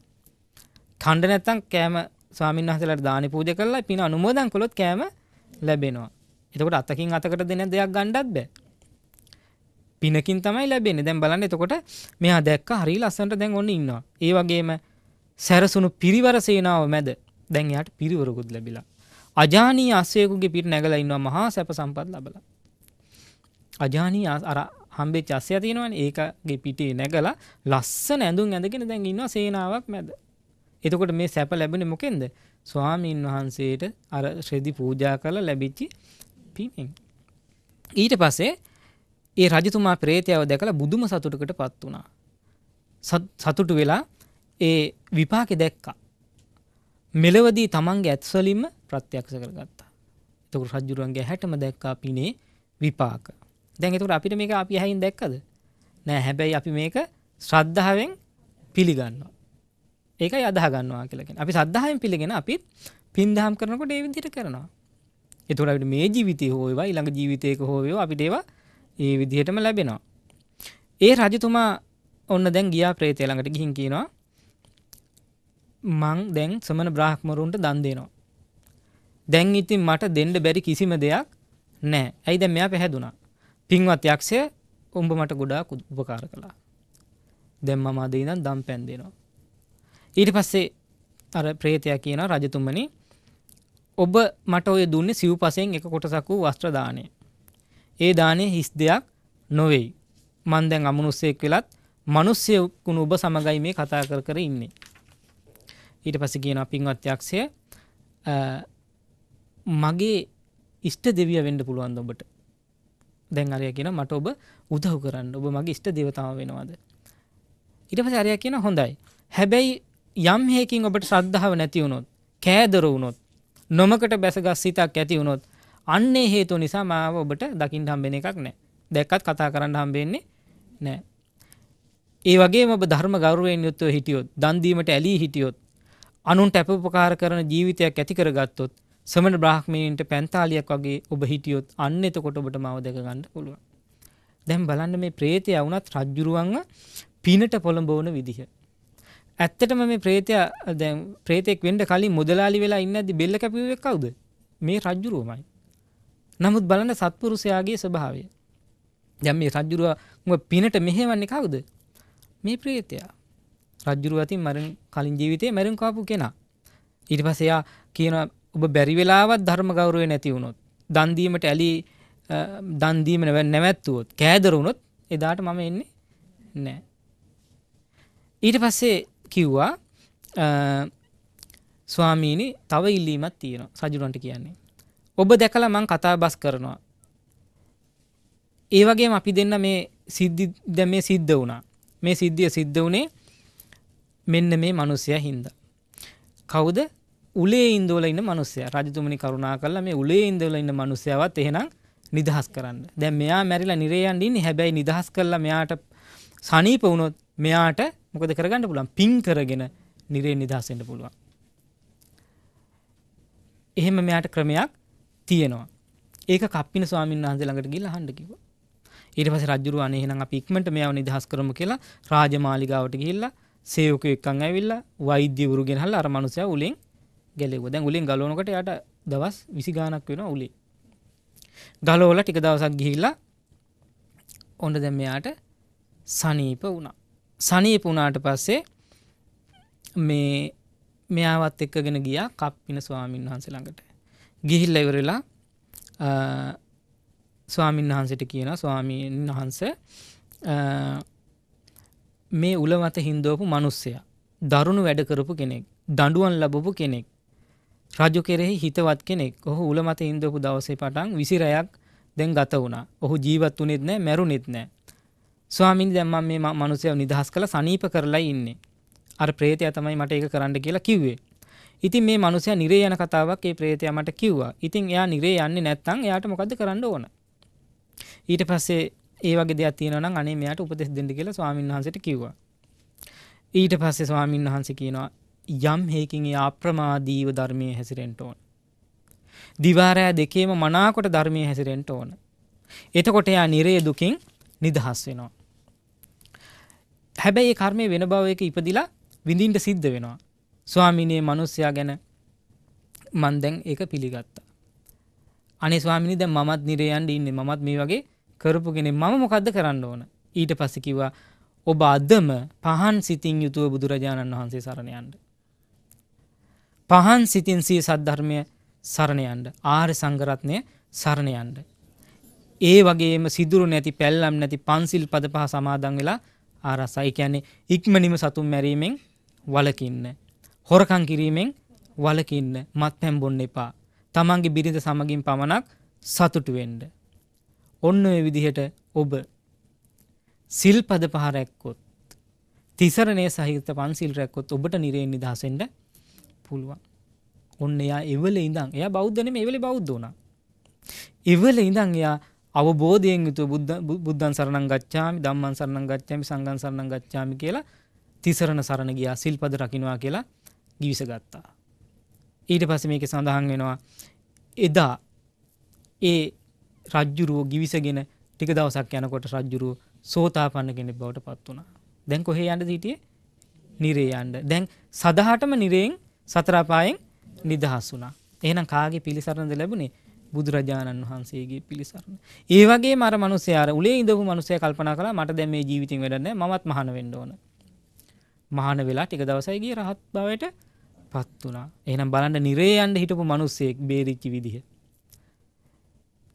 ඛණ්ඩ නැත්තම් කෑම ස්වාමීන් වහන්සේලාට දානි පූජා කරලා පින අනුමෝදන් කළොත් කෑම ලැබෙනවා. එතකොට අතකින් අතකට දෙන දෙයක් ගන්නවත් බෑ. පිනකින් තමයි ලැබෙන්නේ. දැන් බලන්න එතකොට මෙයා දැක්ක හරිය ලස්සනට දැන් ඔන්න ඉන්නවා. ඒ වගේම සැරසුණු පිරිවර සේනාව මැද දැන් එයාට පිරිවරකුත් ලැබිලා. අජානී අස්සයෙකුගේ පිට නැගලා ඉන්නවා මහා සැප සම්පත් ලබලා. අජානී අර හම්බෙච්ච අස්සය තියෙනවනේ ඒකගේ පිටේ නැගලා ලස්සන ඇඳුම් ඇඳගෙන දැන් ඉන්නවා සේනාවක් මැද. එතකොට මේ සැප ලැබෙන්නේ මොකෙන්ද? ස්වාමීන් වහන්සේට අර ශ්‍රේදි පූජා කරලා ලැබිච්ච පිණින්. ඊට පස්සේ ඒ රජතුමා ප්‍රේතයව දැකලා බුදුම සතුටකටපත් වුණා. සතුටු වෙලා ඒ විපාකෙ දැක්කා. මෙලවදී තමන්ගේ ඇත්සලින්ම ප්‍රත්‍යක්ෂ කරගත්තා. එතකොට රජුරුවන්ගේ හැටම දැක්කා පිනේ විපාක. දැන් එතකොට අපිට මේක අපි ඇහින් දැක්කද? නෑ හැබැයි අපි මේක ශ්‍රද්ධාවෙන් පිළිගන්නවා. ඒකයි අදාහ ගන්නවා කියලා කියන්නේ. අපි ශ්‍රද්ධාවෙන් පිළිගෙන අපි පින්දහම් කරනකොට ඒ විදිහට කරනවා. එතකොට අපිට මේ ජීවිතේ හෝ වේවා ඊළඟ ජීවිතයක හෝ වේවා අපිට ඒවා ඒ විදිහටම ලැබෙනවා. ඒ රජතුමා ඔන්න දැන් ගියා ප්‍රේතය ළඟට ගිහින් කියනවා මං දැන් සමන බ්‍රාහ්මරුන්ට දන් දෙනවා. දැන් ඉතින් මට දෙන්න බැරි කිසිම දෙයක් නෑ. ඇයි දැන් මෙයා පැහැදුනා? පින්වත් යක්ෂය උඹ මට ගොඩාක් උපකාර කළා. දැන් මම අද ඉඳන් දම් පෑන් දෙනවා. ඊට පස්සේ අර ප්‍රේතයා කියන රජතුමනි ඔබ මට ඔය දුන්නේ සිව්පසෙන් එක කොටසක් වූ වස්ත්‍ර දාණය. ඒ දාණය හිස් දෙයක් නොවේයි. මං දැන් අමනුස්සයෙක් වෙලත් මිනිස්සෙකුණු ඔබ සමගයි මේ කතා කර කර ඉන්නේ. ඊට පස කියන පින්වත් යක්ෂය මගේ ඉෂ්ට දෙවිය වෙන්ඩ පුළුවන්ද ඔබට දැන් අරය කියෙන මට ඔබ උදහ් කරන්න ඔබ මගේ ඉෂ්ට දෙවතාව වෙනවාද ඉටපස අරය කියන හොඳයි හැබැයි යම් හේකින් ඔබට ශ්‍රද්ධාව නැතිවුණොත් කෑදර වුණොත් නොමකට බැසගස් සිතක් ඇති වුණොත් අන්නේ හේතු නිසා මාව ඔබට දකිින් හම්බෙන එකක් නෑ දැක්කත් කතා කරන්න හම්බෙන්නේ නෑ ඒ වගේ ඔබ ධර්ම ගෞරුවෙන් යුත්ව හිටියොත් දන්දීමට ඇලී හිටියොත් අනුන්ට අප උපකාර කරන ජීවිතයක් ඇති කරගත්තොත් සමන බ්‍රාහ්මණයන්ට පැන්තාලියක් වගේ ඔබ හිටියොත් අන්න එතකොට ඔබට මාව දැක ගන්න පුළුවන්. දැන් බලන්න මේ ප්‍රේතය වුණත් රජ්ජුරුවන්ව පිනට පොළඹවන විදිහ. ඇත්තටම මේ ප්‍රේතය දැන් ප්‍රේතෙක් වෙන්න කලින් මුදලාලි වෙලා ඉන්න ඇද්දි බෙල්ල කැපුවේ කවුද? මේ රජ්ජුරුවමයි. නමුත් බලන්න සත්පුරුෂයාගේ ස්වභාවය. දැන් මේ රජ්ජුරුවම පිනට මෙහෙවන්නේ කවුද? මේ ප්‍රේතයා. රජ්ජුරුව ඇතින් මරණ කලින් ජීවිතේ මැරුම් කාපු කෙනා. ඊට පස්සේ එයා කියන ඔබ බැරි වෙලාවත් ධර්ම ගෞරවය නැති වුණොත්, දන් දීමට ඇලි දන් දීම නැවැත්තුවොත්, කෑදර වුණොත් එදාට මම එන්නේ නැහැ. ඊට පස්සේ කිව්වා ස්වාමීනි තව ඉල්ලීමක් තියෙනවා රජුරන්ට කියන්නේ. ඔබ දැකලා මං කතා බස් කරනවා. ඒ වගේම අපි දෙන්න මේ සිද්ධි දැන් මේ සිද්ධ වුණා. මේ සිද්ධිය සිද්ධ වුණේ මෙන්න මේ මිනිස්සයා හින්දා. කවුද? උලේ ඉඳවල ඉන්න මිනිස්සයා. රජතුමනි කරුණා කළා මේ උලේ ඉඳවල ඉන්න මිනිස්සයාවත් එහෙනම් නිදහස් කරන්න. දැන් මෙයා මැරිලා නිරේ යන්න ඉන්නේ. හැබැයි නිදහස් කළා මෙයාට සනීප වුණොත් මෙයාට මොකද කරගන්න පුළුවන්? පින් කරගෙන නිරේ නිදහස් වෙන්න පුළුවන්. එහෙම මෙයාට ක්‍රමයක් තියෙනවා. ඒක කප්පින ස්වාමීන් වහන්සේ ළඟට ගිහිල්ලා අහන්න කිව්වා. ඊට පස්සේ රජුරු අනේ එහෙනම් අපි ඉක්මනට මෙයාව නිදහස් කරමු කියලා රාජමාලිගාවට ගිහිල්ලා සේවක එක්කන් ඇවිල්ලා වෛද්‍යවරු ගෙනහලා අර මනුස්සයා උලෙන් ගැලෙව්වා. දැන් උලෙන් ගලවනකොට යාට දවස් 20 ගාණක් වෙනවා උලේ. ගලවලා ටික දවසක් ගිහිල්ලා ඔන්න දැන් මෙයාට සනීප වුණා. සනීප වුණාට පස්සේ මේ මෙයාවත් එක්කගෙන ගියා කප්පින ස්වාමීන් වහන්සේ ළඟට. ගිහිල්ලා ඉවරලා ස්වාමීන් වහන්සේට කියනවා ස්වාමීන් වහන්සේ මේ උල මත හින්දෝපු මිනිස්සයා දරුණු වැඩ කරපු කෙනෙක් දඬුවම් ලැබපු කෙනෙක් රජු කෙරෙහි හිතවත් කෙනෙක් ඔහු උල මත හින්දෝපු දවසේ පටන් 20 රැයක් දැන් ගත වුණා ඔහු ජීවත් වුණෙත් නැහැ මැරුණෙත් නැහැ ස්වාමීනි දැන් මම මේ මිනිස්සයා නිදහස් කළා සනීප කරලා ඉන්නේ අර ප්‍රේතයා තමයි මට ඒක කරන්න කියලා කිව්වේ ඉතින් මේ මිනිසයා නිරේ යන කතාවක් ඒ ප්‍රේතයා මට කිව්වා. ඉතින් එයා නිරේ යන්නේ නැත්නම් එයාට මොකද්ද කරන්න ඕන? ඊට පස්සේ ඒ වගේ දෙයක් තියෙනවා නම් අනේ මෙයාට උපදෙස් දෙන්න කියලා ස්වාමීන් වහන්සේට කිව්වා. ඊට පස්සේ ස්වාමීන් වහන්සේ කියනවා යම් හේකින් ඒ අප්‍රමාදීව ධර්මයේ හැසිරෙන්න ඕන. දිවාරය දෙකේම මනාකොට ධර්මයේ හැසිරෙන්න ඕන. එතකොට එයා නිරේ දුකින් නිදහස් වෙනවා. හැබැයි ඒ කර්මය වෙන බව එක ඉපදිලා විඳින්ට සිද්ධ වෙනවා. ස්වාමිනේ මිනිස්සයා ගැන මන් දැන් ඒක පිළිගත්තා. අනේ ස්වාමිනේ දැන් මමත් නිරේ යන්න ඉන්නේ. මමත් මේ වගේ කරපු කෙනෙ මම මොකක්ද කරන්න ඕන ඊට පසකිවා ඔබ අදම පහන් සිතින් යුතුව බුදුරජාණන් වහන්සේ සරණයන්ට. පහන් සිතින් සිය සද්ධර්මය සරණයන්ට ආර් සංගරත්නය සරණයන්ට. ඒ වගේම සිදුරු නැති පැල්ලම් නැති පන්සිල් පද පහ සමාදන් වෙලා ආරසයි කියන්නේ ඉක්මනිම සතුන් මැරීමෙන් වලකින්න. හොරකං කිරීමෙන් වලකින්න මත් පැම්බොන්න එපා. තමන්ගේ බිරිඳ සමගින් පමණක් සතුටුවෙන්ඩ. ඔන්න ඔය විදිහට ඔබ සිල්පද පහ රැක්කොත් තිසරණය සහිත පන්සිල් රැක්කොත් ඔබට නිරයෙන් නිදහසෙන්ට පුළුවන්. ඔන්න එයා එවල ඉඳන් එයා බෞද්ධන මේ එවලි බෞද්ධ වුණා. එවල ඉඳන් එයා අවබෝධයෙන් යුතු බුද්ධන් සරණං ගච්ඡාමි ධම්මන් සරණං ගච්ඡාමි සංඝන් සරණං ගච්ඡාමි කියලා තිසරණ සරණ ගියා සිල්පද රකින්නවා කියලා ගිවිස ගත්තා. ඊට පස්සේ මේකේ සඳහන් වෙනවා එදා ඒ රජ්ජුරුව ගිවිසගෙන ටික දවසක් යනකොට රජ්ජුරුව සෝතාපන්න කෙනෙක් බවට පත් වුණා. දැන් කොහේ යන්න හිටියේ? නිරේ යන්න. දැන් සදහටම නිරයෙන් සතර අපායෙන් නිදහස් වුණා. එහෙනම් කාගේ පිළිසරණද ලැබුණේ? බුදුරජාණන් වහන්සේගේ පිළිසරණ. ඒ වගේ මර මිනිස්යාර උලේ ඉඳපු මිනිස්යා කල්පනා කළා මට දැන් මේ ජීවිතෙන් වැඩක් නැහැ මමත් මහාන වෙන්න ඕන. මහාන වෙලා ටික දවසයි ගියේ රහත් භවයට පත් වුණා. එහෙනම් බලන්න නිරේ යන්න හිටපු මිනිස්සෙක් බේරිච්ච විදිහ.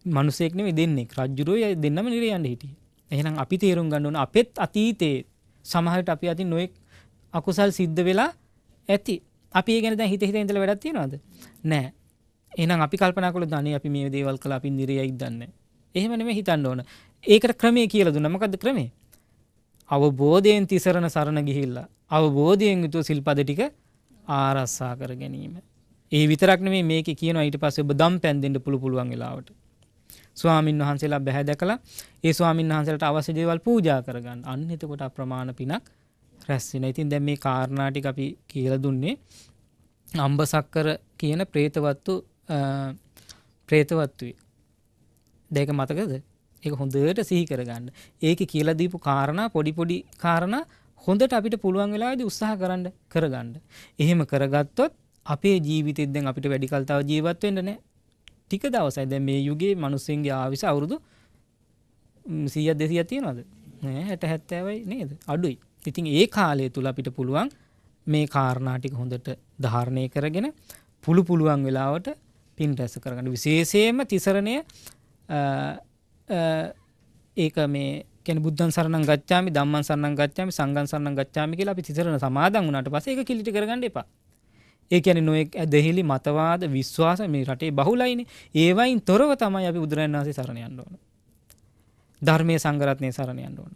මනුසෙක්න දෙන්නේ රජ්ජුරුවය දෙන්නම නිරයන්න හිටිය. එහෙනම් අපි තේරුම් ගණඩුවන අපෙත් අතීතයේ සමහට අපි අති නොෙක් අකුසල් සිද්ධ වෙලා ඇති අපි ගැන හිත හිත ඉඳල වැඩත්ති නවාද නෑ එනම් අපි කල්පනකල ධනය අපි මේ දේවල් කල අපි නිරයෙක් දන්න එහෙමනම හිතන්න ඕන ඒකට ක්‍රමය කියල දුනමකද ක්‍රමේ අවබෝධයෙන් තිසරණ සරණ ගිහිල්ලා අවබෝධයෙන් යුතුව සිල්පද ටික ආරස්සා කර ගැනීම ඒ විතරක්න මේක කියන ඊට පස්සේ බදම් පැන්දෙන්ට පුළු පුළුවන් වෙලාවට ස්වාමින් වහන්සේලා බැහැ දැකලා ඒ ස්වාමින් වහන්සේලට අවශ්‍ය දේවල් පූජා කරගන්න. අන්න එතකොට අප්‍රමාණ පිනක් රැස් වෙනවා. ඉතින් දැන් මේ කාරණා ටික අපි කියලා දුන්නේ අම්බසක්කර කියන പ്രേතවත්තු ප්‍රේතවත්තුවේ. දෙක මතකද? ඒක හොඳට සිහි කරගන්න. ඒක කියලා දීපු කාරණා පොඩි පොඩි කාරණා හොඳට අපිට පුළුවන් වෙලාවේදී උත්සාහ කරන්න කරගන්න. එහෙම කරගත්තොත් අපේ ජීවිතෙත් දැන් අපිට වැඩි කල් තව ජීවත් වෙන්න නෑ. ටික දවසයි දැ මේ යුගේ මනුස්සන්ගේ ආවිස අවුරුදු සීය දෙසිය තියෙනවද හැට හැත්තෑවයි නේද අඩුයි ඉතින් ඒ කාලය තුළ අපිට පුළුවන් මේ කාරණාටික හොඳට ධාරණය කරගෙන පුළු පුළුවන් වෙලාවට පින් රැස කරගන්න විශේෂයම තිසරණය ඒක මේ කැන බුද්ධන් සරණ ගච්චාමි දම්මන් සරන්න ගච්චාමි සංගන් සරන්න ගච්චාමි කියලා අපි තිසරණ සමාදන් වුණට පස එක කිලිටි කරගන්න එපා ඒ කියන්නේ නොයෙක් ඇදහිලි මතවාද විශ්වාස මේ රටේ බහුලයිනේ. ඒවයින් තොරව තමයි අපි බුදුරජාණන් වහන්සේ සරණ යන්න ඕන. ධර්මයේ සංගරත්නයේ සරණ යන්න ඕන.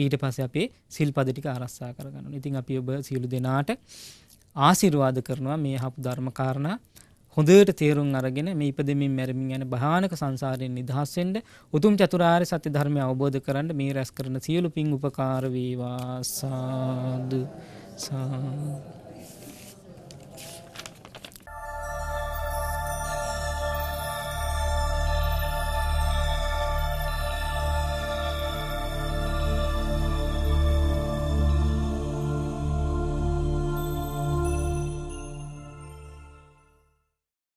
ඊට පස්සේ අපි සිල්පද ටික ආරක්ෂා කරගන්න ඕනේ. ඉතින් අපි ඔබ සියලු දෙනාට ආශිර්වාද කරනවා මේ හපු ධර්ම කාරණා හොඳට තේරුම් අරගෙන මේ ඉපදෙමින් මැරමින් යන භයානක සංසාරයෙන් නිදහස් වෙන්න උතුම් චතුරාර්ය සත්‍ය ධර්මය අවබෝධ කරගන්න මේ රැස් කරන සියලු පින් උපකාර වේවා සාදු සාදු